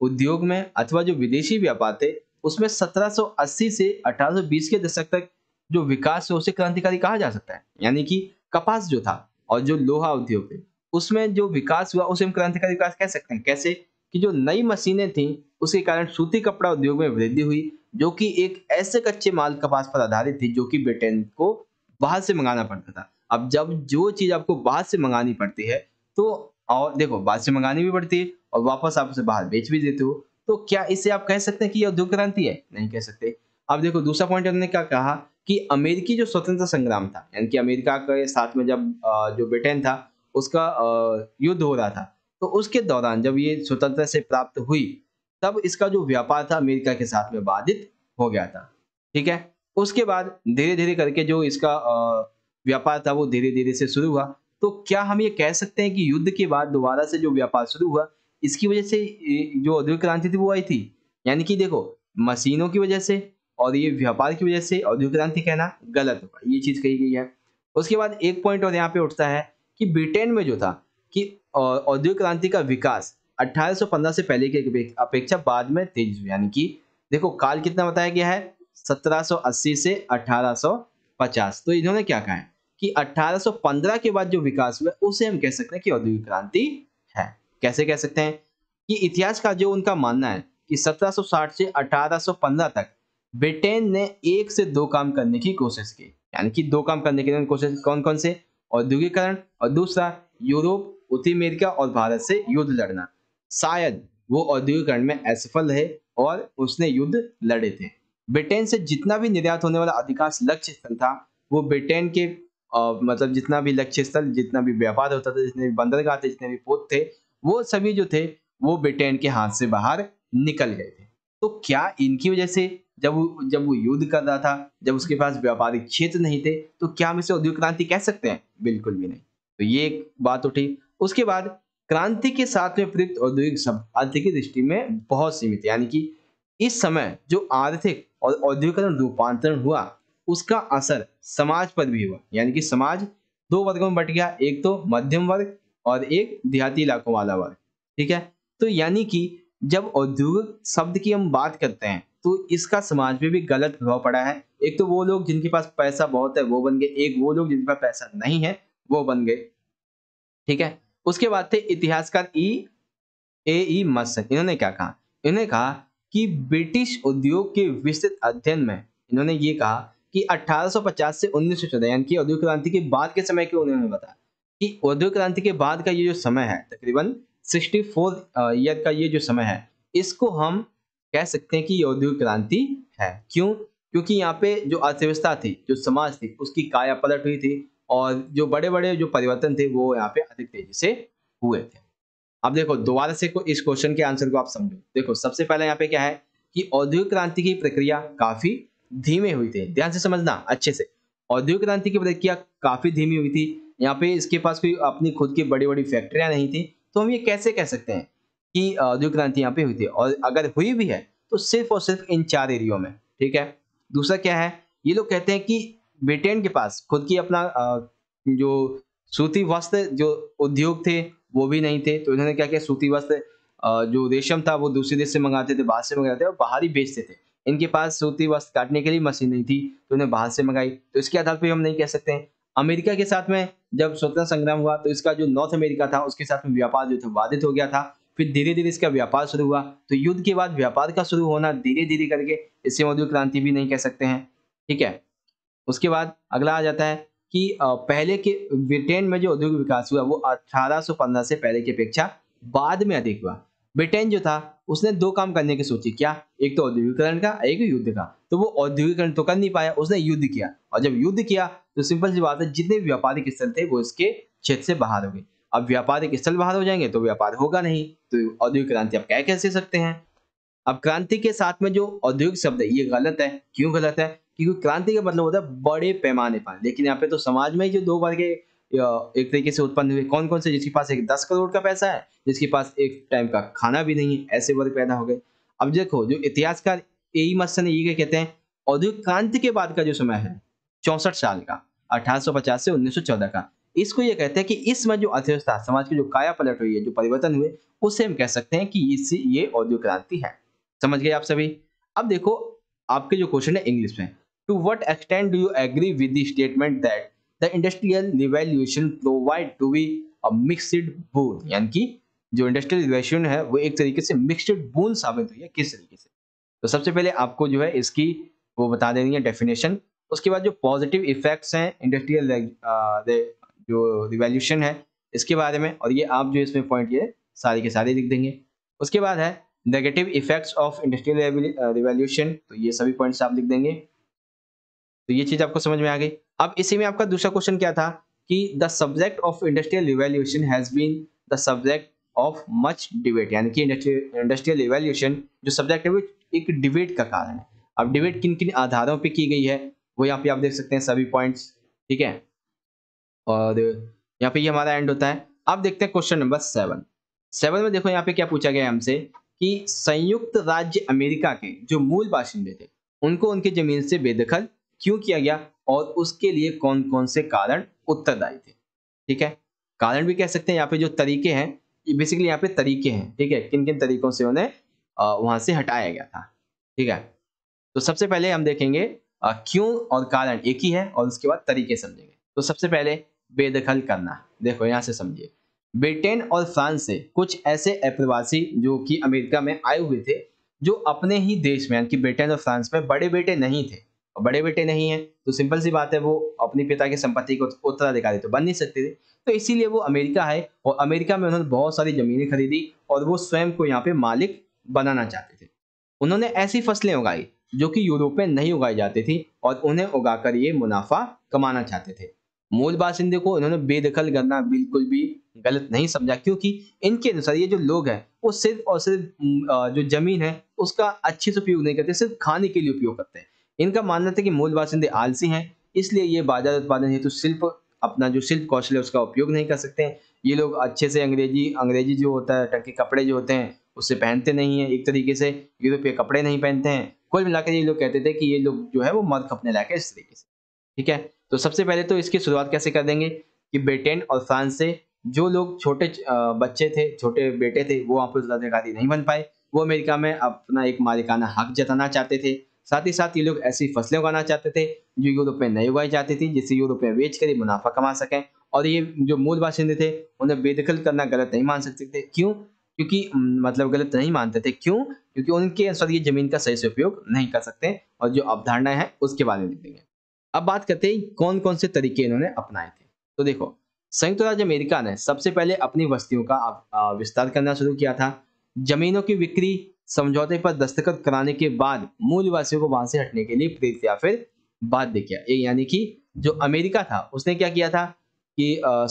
उद्योग में अथवा जो विदेशी व्यापार थे उसमें 1780 से 1820 के दशक तक जो विकास है उसे क्रांतिकारी कहा जा सकता है यानी कि कपास जो था और जो लोहा उद्योग थे उसमें जो विकास हुआ उसे हम क्रांतिकारी विकास कह सकते हैं कैसे कि जो नई मशीनें थी उसके कारण सूती कपड़ा उद्योग में वृद्धि हुई जो कि एक ऐसे कच्चे माल कपास पर आधारित थी जो कि ब्रिटेन को बाहर से मंगाना पड़ता था अब जब जो चीज़ आपको बाहर से मंगानी पड़ती है तो और देखो बाहर से मंगानी भी पड़ती है और वापस आप उसे बाहर बेच भी देते हो तो क्या इसे आप कह सकते हैं कि यह उद्योग क्रांति है नहीं कह सकते अब देखो दूसरा पॉइंट हमने क्या कहा कि अमेरिकी जो स्वतंत्रता संग्राम था यानी कि अमेरिका के साथ में जब जो ब्रिटेन था उसका युद्ध हो रहा था तो उसके दौरान जब ये स्वतंत्रता से प्राप्त हुई तब इसका जो व्यापार था अमेरिका के साथ में बाधित हो गया था ठीक है उसके बाद धीरे धीरे करके जो इसका व्यापार था वो धीरे धीरे से शुरू हुआ तो क्या हम ये कह सकते हैं कि युद्ध के बाद दोबारा से जो व्यापार शुरू हुआ इसकी वजह से जो औद्योगिक क्रांति थी वो आई थी यानी कि देखो मशीनों की वजह से और ये व्यापार की वजह से औद्योगिक क्रांति कहना गलत होगा ये चीज़ कही गई है उसके बाद एक पॉइंट और यहाँ पे उठता है कि ब्रिटेन में जो था कि औद्योगिक क्रांति का विकास 1815 से पहले की अपेक्षा बाद में तेज हुई यानी कि देखो काल कितना बताया गया है 1780 से 1850 तो इन्होंने क्या कहा है कि 1815 के बाद जो विकास हुआ उसे हम कह सकते हैं कि औद्योगिक क्रांति है कैसे कह सकते हैं कि इतिहास का जो उनका मानना है कि 1760 से 1815 तक ब्रिटेन ने एक से दो काम करने की कोशिश की यानी कि दो काम करने की कोशिश कौन कौन से औद्योगिकरण और दूसरा यूरोप उत्तरी अमेरिका और भारत से युद्ध लड़ना शायद वो औद्योगिकरण में असफल रहे और उसने युद्ध लड़े थे ब्रिटेन से जितना भी निर्यात होने वाला अधिकांश लक्ष्य स्थल था वो ब्रिटेन के और मतलब जितना भी लक्ष्य स्थल जितना भी व्यापार होता था जितने भी बंदरगाह थे जितने भी पोत थे वो सभी जो थे वो ब्रिटेन के हाथ से बाहर निकल गए थे तो क्या इनकी वजह से जब वो जब वो युद्ध कर रहा था जब उसके पास व्यापारिक क्षेत्र नहीं थे तो क्या हम इसे औद्योगिक क्रांति कह सकते हैं बिल्कुल भी नहीं तो ये एक बात उठी उसके बाद क्रांति के साथ में प्रयुक्त औद्योगिक आर्थिक दृष्टि में बहुत सीमित यानी कि इस समय जो आर्थिक और औद्योगिकरण रूपांतरण हुआ उसका असर समाज पर भी हुआ यानी कि समाज दो वर्गों में बट गया एक तो मध्यम वर्ग और एक देहाती इलाकों वाला वर्ग ठीक है तो यानी कि जब औद्योगिक शब्द की हम बात करते हैं तो इसका समाज पे भी गलत प्रभाव पड़ा है एक तो वो लोग जिनके पास पैसा बहुत है वो बन गए एक वो लोग जिनके पास पैसा नहीं है वो बन गए ठीक है उसके बाद थे इतिहासकार ई ए ई इन्होंने क्या कहा इन्होंने कहा कि ब्रिटिश उद्योग के विस्तृत अध्ययन में इन्होंने ये कहा कि 1850 से उन्नीस सौ यानी कि औद्योगिक क्रांति के बाद के समय के उन्होंने बताया कि औद्योगिक क्रांति के बाद का ये जो समय है तकरीबन 64 ईयर का ये जो समय है इसको हम कह सकते हैं कि ये औद्योगिक क्रांति है क्यों क्योंकि यहाँ पे जो अर्थव्यवस्था थी जो समाज थी उसकी काया पलट हुई थी और जो बड़े बड़े जो परिवर्तन थे वो यहाँ पे अधिक तेजी से हुए थे अब देखो दोबारा से को इस क्वेश्चन के आंसर को आप समझो देखो सबसे पहले यहाँ पे क्या है कि औद्योगिक क्रांति की प्रक्रिया काफी धीमे हुई थे ध्यान से समझना अच्छे से औद्योगिक क्रांति की प्रक्रिया काफी धीमी हुई थी यहाँ पे इसके पास कोई अपनी खुद की बड़ी बड़ी फैक्ट्रियां नहीं थी तो हम ये कैसे कह सकते हैं कि औद्योगिक क्रांति यहाँ पे हुई थी और अगर हुई भी है तो सिर्फ और सिर्फ इन चार एरियो में ठीक है दूसरा क्या है ये लोग कहते हैं कि ब्रिटेन के पास खुद की अपना जो सूती वस्त्र जो उद्योग थे वो भी नहीं थे तो इन्होंने क्या किया सूती वस्त्र जो रेशम था वो दूसरे देश से मंगाते थे बाहर से मंगाते थे और बाहर ही बेचते थे इनके पास सूती वस्त्र काटने के लिए मशीन नहीं थी तो उन्हें बाहर से मंगाई तो इसके आधार पर हम नहीं कह सकते हैं अमेरिका के साथ में जब स्वतंत्र संग्राम हुआ तो इसका जो नॉर्थ अमेरिका था उसके साथ में व्यापार जो था बाधित हो गया था फिर धीरे धीरे इसका व्यापार शुरू हुआ तो युद्ध के बाद व्यापार का शुरू होना धीरे धीरे करके इससे मधुर क्रांति भी नहीं कह सकते हैं ठीक है उसके बाद अगला आ जाता है कि पहले के ब्रिटेन में जो औद्योगिक विकास हुआ वो अठारह से पहले की अपेक्षा बाद में अधिक हुआ ब्रिटेन जो था उसने दो काम करने की सोची क्या एक तो औद्योगिकरण का एक युद्ध का तो वो औद्योगिकरण तो कर नहीं पाया उसने युद्ध किया और जब युद्ध किया तो सिंपल सी बात है जितने व्यापारिक स्थल थे वो इसके क्षेत्र से बाहर हो गए अब व्यापारिक स्थल बाहर हो जाएंगे तो व्यापार होगा नहीं तो औद्योगिक क्रांति आप क्या कह सकते हैं अब क्रांति के साथ में जो औद्योगिक शब्द है ये गलत है क्यों गलत है क्योंकि क्रांति का मतलब होता है बड़े पैमाने पर लेकिन यहाँ पे तो समाज में जो दो वर्ग के एक तरीके से उत्पन्न हुए कौन कौन से जिसके पास एक दस करोड़ का पैसा है जिसके पास एक टाइम का खाना भी नहीं है ऐसे वर्ग पैदा हो गए अब देखो जो इतिहासकार ए मस्सन e ये कहते हैं औद्योगिक क्रांति के बाद का जो समय है चौसठ साल का अठारह से उन्नीस का इसको ये कहते हैं कि इसमें जो अर्थव्यवस्था समाज की जो काया पलट हुई है जो परिवर्तन हुए उसे हम कह सकते हैं कि इससे ये औद्योगिक क्रांति है समझ गए आप सभी अब देखो आपके जो क्वेश्चन है इंग्लिश में to what extend do you agree with the statement that the industrial revolution provide to be mixed boon यानी कि जो इंडस्ट्रियल रिवेल्यूशन है वो एक तरीके से मिक्सड बोन साबित हुई है किस तरीके से तो सबसे पहले आपको जो है इसकी वो बता देनी है डेफिनेशन उसके बाद जो पॉजिटिव इफेक्ट्स हैं इंडस्ट्रियल जो रिवेल्यूशन है इसके बारे में और ये आप जो इसमें पॉइंट ये सारे के सारे लिख देंगे उसके बाद है negative effects of industrial revolution तो ये सभी पॉइंट्स आप लिख देंगे तो ये चीज़ आपको समझ में आ गई अब इसी में आपका दूसरा क्वेश्चन क्या था कि the subject of industrial revolution has been the subject of much debate यानी कि इंडस्ट्रियल रिवेल्यूशन जो सब्जेक्ट है वो एक डिबेट का कारण है अब डिबेट किन किन आधारों पे की गई है वो यहाँ पे आप देख सकते हैं सभी पॉइंट्स ठीक है और यहाँ पे ये यह हमारा एंड होता है अब देखते हैं क्वेश्चन नंबर सेवन सेवन में देखो यहाँ पे क्या पूछा गया हमसे कि संयुक्त राज्य अमेरिका के जो मूल बाशिंदे थे उनको उनकी जमीन से बेदखल क्यों किया गया और उसके लिए कौन कौन से कारण उत्तरदायी थे ठीक है कारण भी कह सकते हैं यहाँ पे जो तरीके हैं बेसिकली यहाँ पे तरीके हैं ठीक है किन किन तरीकों से उन्हें वहां से हटाया गया था ठीक है तो सबसे पहले हम देखेंगे क्यों और कारण एक ही है और उसके बाद तरीके समझेंगे तो सबसे पहले बेदखल करना देखो यहाँ से समझिए ब्रिटेन और फ्रांस से कुछ ऐसे अप्रवासी जो कि अमेरिका में आए हुए थे जो अपने ही देश में यानी कि ब्रिटेन और फ्रांस में बड़े बेटे नहीं थे और बड़े बेटे नहीं है तो सिंपल सी बात है वो अपने पिता की संपत्ति को उत्तराधिकारी तो बन नहीं सकते थे तो इसीलिए वो अमेरिका है और अमेरिका में उन्होंने बहुत सारी जमीनें खरीदी और वो स्वयं को यहाँ पे मालिक बनाना चाहते थे उन्होंने ऐसी फसलें उगाई जो कि यूरोप में नहीं उगाई जाती थी और उन्हें उगाकर ये मुनाफा कमाना चाहते थे मूल बासिंदे को उन्होंने बेदखल करना बिल्कुल भी गलत नहीं समझा क्योंकि इनके अनुसार ये जो लोग हैं वो सिर्फ और सिर्फ जो जमीन है उसका अच्छे से उपयोग नहीं करते सिर्फ खाने के लिए उपयोग करते हैं इनका मानना था कि मूल बासिंदे आलसी हैं इसलिए ये बाजार उत्पादन हेतु शिल्प अपना जो शिल्प कौशल है उसका उपयोग नहीं कर सकते हैं ये लोग अच्छे से अंग्रेजी अंग्रेजी जो होता है टंके कपड़े जो होते हैं उससे पहनते नहीं हैं एक तरीके से यूरोपीय कपड़े नहीं पहनते हैं कुल मिलाकर ये लोग कहते थे कि ये लोग जो है वो मर्द खपने लायक है इस तरीके से ठीक है तो सबसे पहले तो इसकी शुरुआत कैसे कर देंगे कि ब्रिटेन और फ्रांस से जो लोग छोटे बच्चे थे छोटे बेटे थे वो वहाँ पर नहीं बन पाए वो अमेरिका में अपना एक मालिकाना हक जताना चाहते थे साथ ही साथ ये लोग ऐसी फसलें उगाना चाहते थे जो यूरोप में नहीं उगाई जाती थी जिससे यूरोप में बेच कर मुनाफा कमा सकें और ये जो मूल बाशिंदे थे उन्हें बेदखल करना गलत नहीं मान सकते थे क्यों क्योंकि मतलब गलत नहीं मानते थे क्यों क्योंकि उनके अनुसार ये जमीन का सही से उपयोग नहीं कर सकते और जो अवधारणाएं हैं उसके बारे में लिखेंगे अब बात करते हैं कौन कौन से तरीके इन्होंने अपनाए थे तो देखो संयुक्त राज्य अमेरिका ने सबसे पहले अपनी बस्तियों का विस्तार करना शुरू किया था जमीनों की बिक्री समझौते पर दस्तखत कराने के बाद मूल निवासियों को वहां से हटने के लिए प्रेरित या फिर बाध्य किया यानी कि जो अमेरिका था उसने क्या किया था कि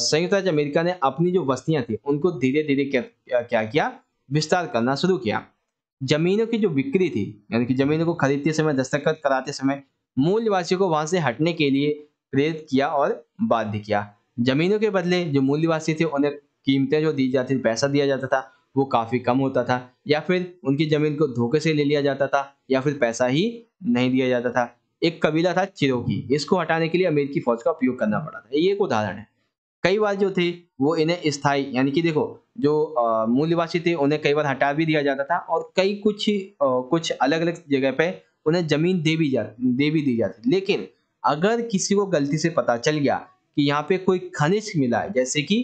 संयुक्त राज्य अमेरिका ने अपनी जो बस्तियां थी उनको धीरे धीरे क्या, क्या किया विस्तार करना शुरू किया जमीनों की जो बिक्री थी यानी कि जमीनों को खरीदते समय दस्तखत कराते समय मूल निवासियों को वहां से हटने के लिए प्रेरित किया और बाध्य किया जमीनों के बदले जो मूल निवासी थे उन्हें कीमतें जो दी जाती थी पैसा दिया जाता था वो काफ़ी कम होता था या फिर उनकी ज़मीन को धोखे से ले लिया जाता था या फिर पैसा ही नहीं दिया जाता था एक कबीला था चिरोकी इसको हटाने के लिए अमेरिकी फौज का उपयोग करना पड़ा था ये एक उदाहरण है कई बार जो थे वो इन्हें स्थायी यानी कि देखो जो निवासी थे उन्हें कई बार हटा भी दिया जाता था और कई कुछ आ, कुछ अलग अलग जगह पे उन्हें जमीन दे भी जा दे भी दी जाती लेकिन अगर किसी को गलती से पता चल गया कि यहाँ पे कोई खनिज मिला है जैसे कि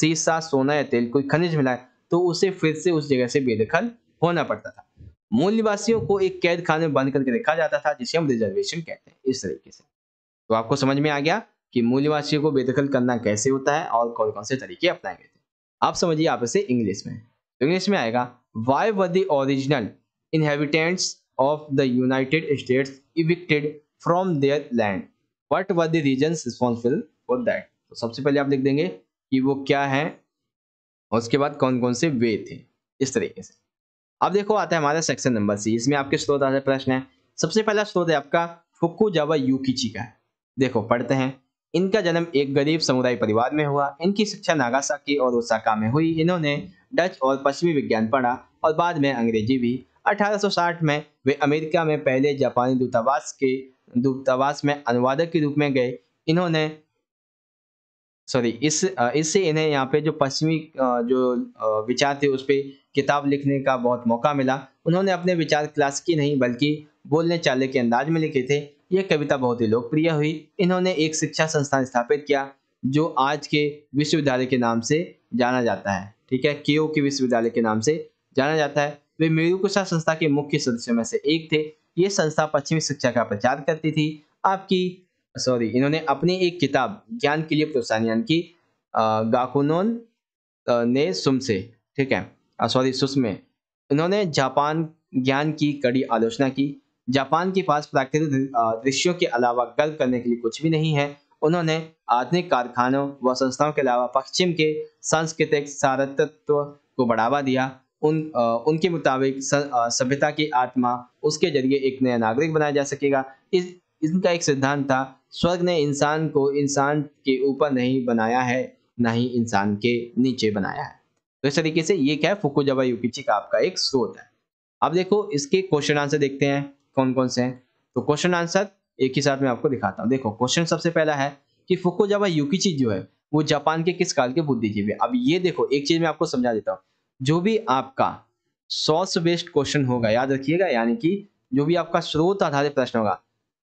सीसा सोना या तेल कोई खनिज मिला है तो उसे फिर से उस जगह से बेदखल होना पड़ता था मूल्यवासियों को एक कैद खाने में बंद करके रखा जाता था जिसे हम रिजर्वेशन कहते हैं इस तरीके से तो आपको समझ में आ गया कि मूल्यवासियों को बेदखल करना कैसे होता है और कौन कौन से तरीके अपनाए गए थे आप समझिए आप इसे इंग्लिश में इंग्लिश तो में आएगा why were the original inhabitants of the United States evicted from their land what were the reason responsible for that तो सबसे पहले आप देख देंगे कि वो क्या है और उसके बाद कौन कौन से वे थे इस तरीके से अब देखो आता है हमारा सेक्शन नंबर सी इसमें आपके स्रोत आते प्रश्न है सबसे पहला स्रोत है आपका फुक्कू जावा यूकीची का है देखो पढ़ते हैं इनका जन्म एक गरीब समुदाय परिवार में हुआ इनकी शिक्षा नागासाकी और ओसाका में हुई इन्होंने डच और पश्चिमी विज्ञान पढ़ा और बाद में अंग्रेजी भी 1860 में वे अमेरिका में पहले जापानी दूतावास के दूतावास में अनुवादक के रूप में गए इन्होंने सॉरी इस इससे इन्हें यहाँ पे जो पश्चिमी जो विचार थे उस पर किताब लिखने का बहुत मौका मिला उन्होंने अपने विचार क्लास की नहीं बल्कि बोलने चालने के अंदाज में लिखे थे यह कविता बहुत ही लोकप्रिय हुई इन्होंने एक शिक्षा संस्थान स्थापित किया जो आज के विश्वविद्यालय के नाम से जाना जाता है ठीक है के के विश्वविद्यालय के नाम से जाना जाता है वे मेरुकुशा संस्था के मुख्य सदस्यों में से एक थे ये संस्था पश्चिमी शिक्षा का प्रचार करती थी आपकी सॉरी इन्होंने अपनी एक किताब ज्ञान के लिए प्रोत्साहन यानी कि गाकुनोन ने सुम से ठीक है सॉरी सुसमे इन्होंने जापान ज्ञान की कड़ी आलोचना की जापान के पास प्राकृतिक दृश्यों के अलावा गर्व करने के लिए कुछ भी नहीं है उन्होंने आधुनिक कारखानों व संस्थाओं के अलावा पश्चिम के सांस्कृतिक सारत्व को बढ़ावा दिया उन आ, उनके मुताबिक सभ्यता की आत्मा उसके जरिए एक नया नागरिक बनाया जा सकेगा इस इनका एक सिद्धांत था स्वर्ग ने इंसान को इंसान के ऊपर नहीं बनाया है ना ही इंसान के नीचे बनाया है तो इस तरीके से ये क्या है फुकुजावा यूकिची का आपका एक स्रोत है अब देखो इसके क्वेश्चन आंसर देखते हैं कौन कौन से हैं तो क्वेश्चन आंसर एक ही साथ में आपको दिखाता हूँ देखो क्वेश्चन सबसे पहला है कि फुकुजावा यूकिची जो है वो जापान के किस काल के बुद्धिजीवी अब ये देखो एक चीज मैं आपको समझा देता हूँ जो भी आपका सोर्स बेस्ड क्वेश्चन होगा याद रखिएगा यानी कि जो भी आपका स्रोत आधारित प्रश्न होगा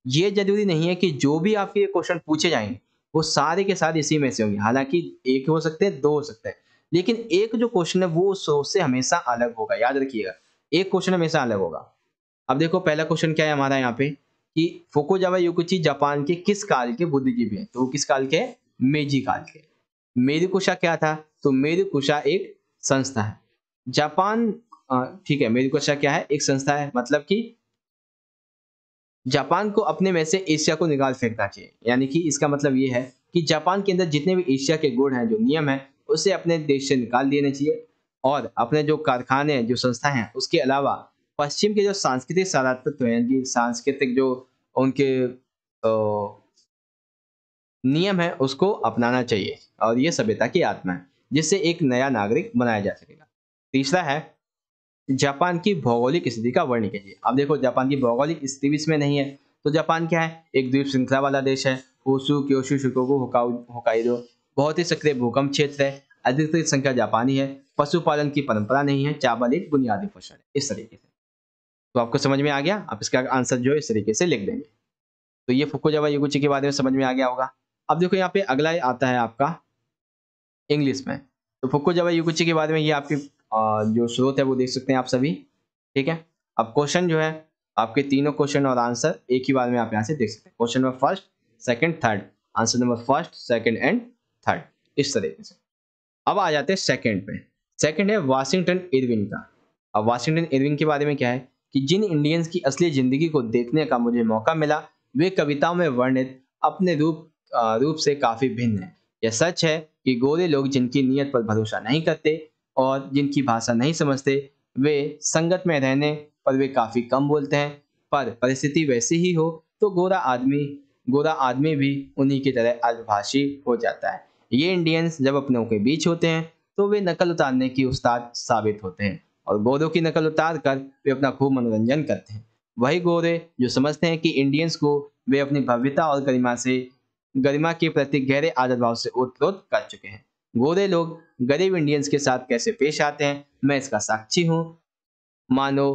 ये जरूरी नहीं है कि जो भी आपके ये क्वेश्चन पूछे जाएंगे वो सारे के सारे इसी में से होंगे हालांकि एक हो सकते हैं दो हो सकते हैं लेकिन एक जो क्वेश्चन है वो उससे हमेशा अलग होगा याद रखिएगा एक क्वेश्चन हमेशा अलग होगा अब देखो पहला क्वेश्चन क्या है हमारा यहाँ पे कि फोकोजावा युकुची जापान के किस काल के बुद्धिजीवी है तो वो किस काल के है मेजी काल के मेरी कुशा क्या था तो मेरी कुशा एक संस्था है जापान ठीक है मेरी कुशा क्या है एक संस्था है मतलब कि जापान को अपने में से एशिया को निकाल फेंकना चाहिए यानी कि इसका मतलब ये है कि जापान के अंदर जितने भी एशिया के गुण हैं जो नियम है उसे अपने देश से निकाल देने चाहिए और अपने जो कारखाने जो संस्था हैं उसके अलावा पश्चिम के जो सांस्कृतिक सारा तत्व हैं यानी सांस्कृतिक जो उनके नियम है उसको अपनाना चाहिए और ये सभ्यता की आत्मा है जिससे एक नया नागरिक बनाया जा सकेगा तीसरा है जापान की भौगोलिक स्थिति का वर्णन कीजिए अब देखो जापान की भौगोलिक स्थिति इसमें नहीं है तो जापान क्या है एक द्वीप श्रृंखला वाला देश है होसू क्योशु शिकोगो होकाइडो बहुत ही सक्रिय भूकंप क्षेत्र है अधिकतर संख्या जापानी है पशुपालन की परंपरा नहीं है चावल एक बुनियादी पोषण है इस तरीके से तो आपको समझ में आ गया आप इसका आंसर जो है इस तरीके से लिख देंगे तो ये फुकुजावा युगुची के बारे में समझ में आ गया होगा अब देखो यहाँ पे अगला आता है आपका इंग्लिश में तो फुकुजावा युगुची के बारे में ये आपकी जो स्रोत है वो देख सकते हैं आप सभी ठीक है अब क्वेश्चन जो है आपके तीनों क्वेश्चन और आंसर एक ही बार में आप यहाँ से देख सकते हैं question number first second third answer number first second and third इस तरीके से अब आ जाते हैं सेकंड पे सेकंड है वाशिंगटन इरविन का अब वाशिंगटन इरविन के बारे में क्या है कि जिन इंडियंस की असली जिंदगी को देखने का मुझे मौका मिला वे कविताओं में वर्णित अपने रूप रूप से काफी भिन्न है यह सच है कि गोरे लोग जिनकी नीयत पर भरोसा नहीं करते और जिनकी भाषा नहीं समझते वे संगत में रहने पर वे काफ़ी कम बोलते हैं पर परिस्थिति वैसी ही हो तो गोरा आदमी गोरा आदमी भी उन्हीं की तरह अल्पभाषी हो जाता है ये इंडियंस जब अपनों के बीच होते हैं तो वे नकल उतारने की उस्ताद साबित होते हैं और गोरों की नकल उतार कर वे अपना खूब मनोरंजन करते हैं वही गोरे जो समझते हैं कि इंडियंस को वे अपनी भव्यता और गरिमा से गरिमा के प्रति गहरे आदर भाव से उत्प्रोत कर चुके हैं गोरे लोग गरीब इंडियंस के साथ कैसे पेश आते हैं मैं इसका साक्षी हूँ मानो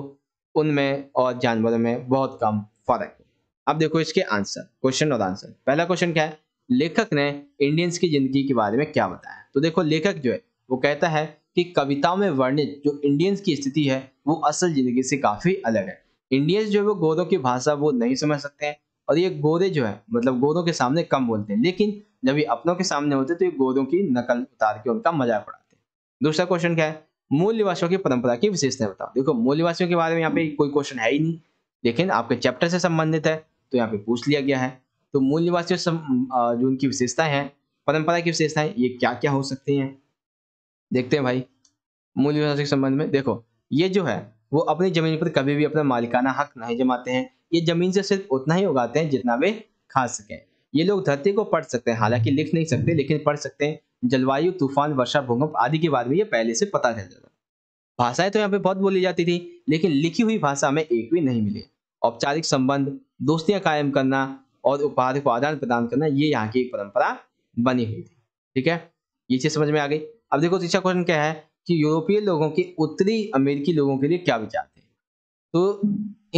उनमें और जानवरों में बहुत कम फर्क है अब देखो इसके आंसर क्वेश्चन और आंसर पहला क्वेश्चन क्या है लेखक ने इंडियंस की जिंदगी के बारे में क्या बताया तो देखो लेखक जो है वो कहता है कि कविताओं में वर्णित जो इंडियंस की स्थिति है वो असल जिंदगी से काफी अलग है इंडियंस जो है वो गोरों की भाषा वो नहीं समझ सकते हैं और ये गोरे जो है मतलब गोरों के सामने कम बोलते हैं लेकिन जब ये अपनों के सामने होते तो ये गोदों की नकल उतार के उनका मजाक उड़ाते दूसरा क्वेश्चन क्या है मूल निवासियों की परंपरा की विशेषताएं बताओ देखो मूल निवासियों के बारे में यहाँ पे कोई क्वेश्चन है ही नहीं लेकिन आपके चैप्टर से संबंधित है तो यहाँ पे पूछ लिया गया है तो मूल निवासियों जो उनकी विशेषताएं हैं परंपरा की विशेषताएं ये क्या क्या हो सकती हैं देखते हैं भाई मूल निवासियों के संबंध में देखो ये जो है वो अपनी जमीन पर कभी भी अपना मालिकाना हक नहीं जमाते हैं ये जमीन से सिर्फ उतना ही उगाते हैं जितना वे खा सकें ये लोग धरती को पढ़ सकते हैं हालांकि लिख नहीं सकते लेकिन पढ़ सकते हैं जलवायु तूफान वर्षा भूकंप आदि के बारे में ये पहले से पता चल जाता भाषाएं तो यहाँ पे बहुत बोली जाती थी लेकिन लिखी हुई भाषा में एक भी नहीं मिली औपचारिक संबंध दोस्तियां कायम करना और उपहार को आदान प्रदान करना ये यहाँ की एक परंपरा बनी हुई थी ठीक है ये चीज समझ में आ गई अब देखो तीसरा क्वेश्चन क्या है कि यूरोपीय लोगों के उत्तरी अमेरिकी लोगों के लिए क्या विचार थे तो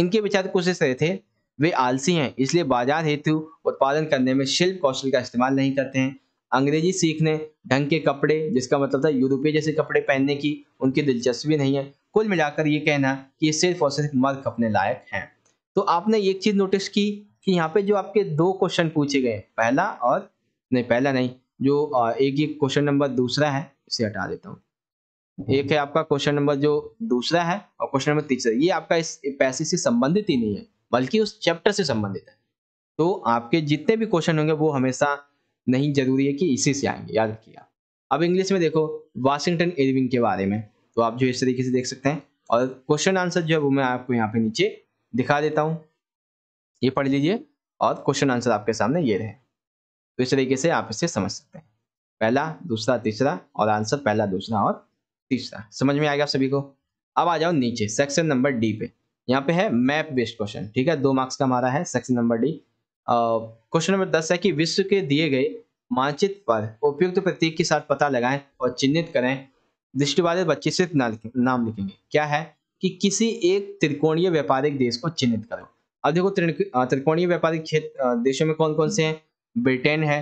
इनके विचार कुछ इस तरह थे वे आलसी हैं इसलिए बाजार हेतु उत्पादन करने में शिल्प कौशल का इस्तेमाल नहीं करते हैं अंग्रेजी सीखने ढंग के कपड़े जिसका मतलब था यूरोपीय जैसे कपड़े पहनने की उनकी दिलचस्पी नहीं है कुल मिलाकर ये कहना कि ये सिर्फ और सिर्फ मर्द अपने लायक हैं तो आपने एक चीज नोटिस की कि यहाँ पे जो आपके दो क्वेश्चन पूछे गए पहला और नहीं पहला नहीं जो एक ये क्वेश्चन नंबर दूसरा है इसे हटा देता हूँ एक है आपका क्वेश्चन नंबर जो दूसरा है और क्वेश्चन नंबर तीसरा ये आपका इस पैसे से संबंधित ही नहीं है बल्कि उस चैप्टर से संबंधित है तो आपके जितने भी क्वेश्चन होंगे वो हमेशा नहीं जरूरी है कि इसी से आएंगे याद रखिए आप अब इंग्लिश में देखो वाशिंगटन एडविन के बारे में तो आप जो इस तरीके से देख सकते हैं और क्वेश्चन आंसर जो है वो मैं आपको यहाँ पे नीचे दिखा देता हूँ ये पढ़ लीजिए और क्वेश्चन आंसर आपके सामने ये रहे तो इस तरीके से आप इसे समझ सकते हैं पहला दूसरा तीसरा और आंसर पहला दूसरा और तीसरा समझ में आएगा सभी को अब आ जाओ नीचे सेक्शन नंबर डी पे यहाँ पे है मैप बेस्ड क्वेश्चन ठीक है दो मार्क्स का हमारा है section number D question number दस है कि विश्व के दिए गए मानचित्र पर उपयुक्त तो प्रतीक के साथ पता लगाएं और चिन्हित करें दृष्टि बच्चे सिर्फ नाम लिखेंगे क्या है कि किसी एक त्रिकोणीय व्यापारिक देश को चिन्हित करो अब देखो त्रिकोणीय व्यापारिक क्षेत्र देशों में कौन कौन से हैं ब्रिटेन है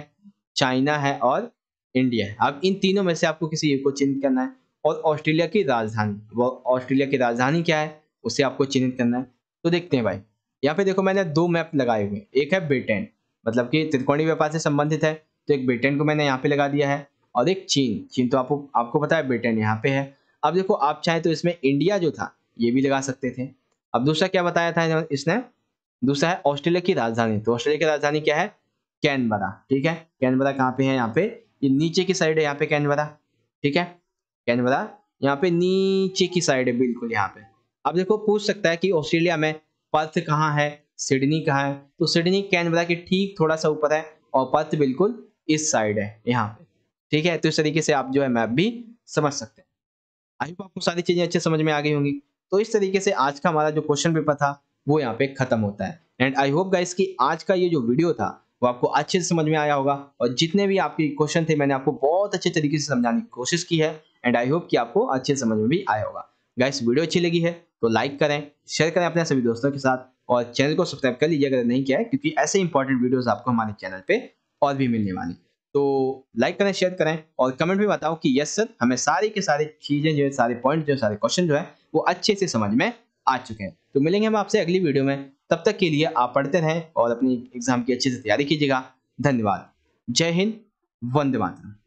चाइना है और इंडिया है अब इन तीनों में से आपको किसी एक को चिन्हित करना है और ऑस्ट्रेलिया की राजधानी वो ऑस्ट्रेलिया की राजधानी क्या है उसे आपको चिन्हित करना है तो देखते हैं भाई यहाँ पे देखो मैंने दो मैप लगाए हुए एक है ब्रिटेन मतलब कि त्रिकोणीय व्यापार से संबंधित है तो एक ब्रिटेन को मैंने यहाँ पे लगा दिया है और एक चीन चीन तो आपको आपको पता है ब्रिटेन यहाँ पे है अब देखो आप चाहे तो इसमें इंडिया जो था ये भी लगा सकते थे अब दूसरा क्या बताया था इसने दूसरा है ऑस्ट्रेलिया की राजधानी तो ऑस्ट्रेलिया की राजधानी क्या है कैनबरा ठीक है कैनबरा कहाँ पे है यहाँ पे ये नीचे की साइड है यहाँ पे कैनबरा ठीक है कैनबरा यहाँ पे नीचे की साइड है बिल्कुल यहाँ पे अब देखो पूछ सकता है कि ऑस्ट्रेलिया में पर्थ कहाँ है सिडनी कहाँ है तो सिडनी कैनबरा के ठीक थोड़ा सा ऊपर है और पर्थ बिल्कुल इस साइड है यहाँ पे ठीक है तो इस तरीके से आप जो है मैप भी समझ सकते हैं आई होप आपको सारी चीज़ें अच्छे समझ में आ गई होंगी तो इस तरीके से आज का हमारा जो क्वेश्चन पेपर था वो यहाँ पे खत्म होता है एंड आई होप गाइस कि आज का ये जो वीडियो था वो आपको अच्छे से समझ में आया होगा और जितने भी आपके क्वेश्चन थे मैंने आपको बहुत अच्छे तरीके से समझाने की कोशिश की है एंड आई होप कि आपको अच्छे समझ में भी आया होगा गाइस वीडियो अच्छी लगी है तो लाइक करें शेयर करें अपने सभी दोस्तों के साथ और चैनल को सब्सक्राइब कर लीजिए अगर नहीं किया है क्योंकि ऐसे इंपॉर्टेंट वीडियोस आपको हमारे चैनल पे और भी मिलने वाली तो लाइक करें शेयर करें और कमेंट में बताओ कि यस सर हमें सारी के सारी चीज़ें जो है सारे पॉइंट जो है सारे क्वेश्चन जो है वो अच्छे से समझ में आ चुके हैं तो मिलेंगे हम आपसे अगली वीडियो में तब तक के लिए आप पढ़ते रहें और अपनी एग्जाम की अच्छे से तैयारी कीजिएगा धन्यवाद जय हिंद वंदे मातरम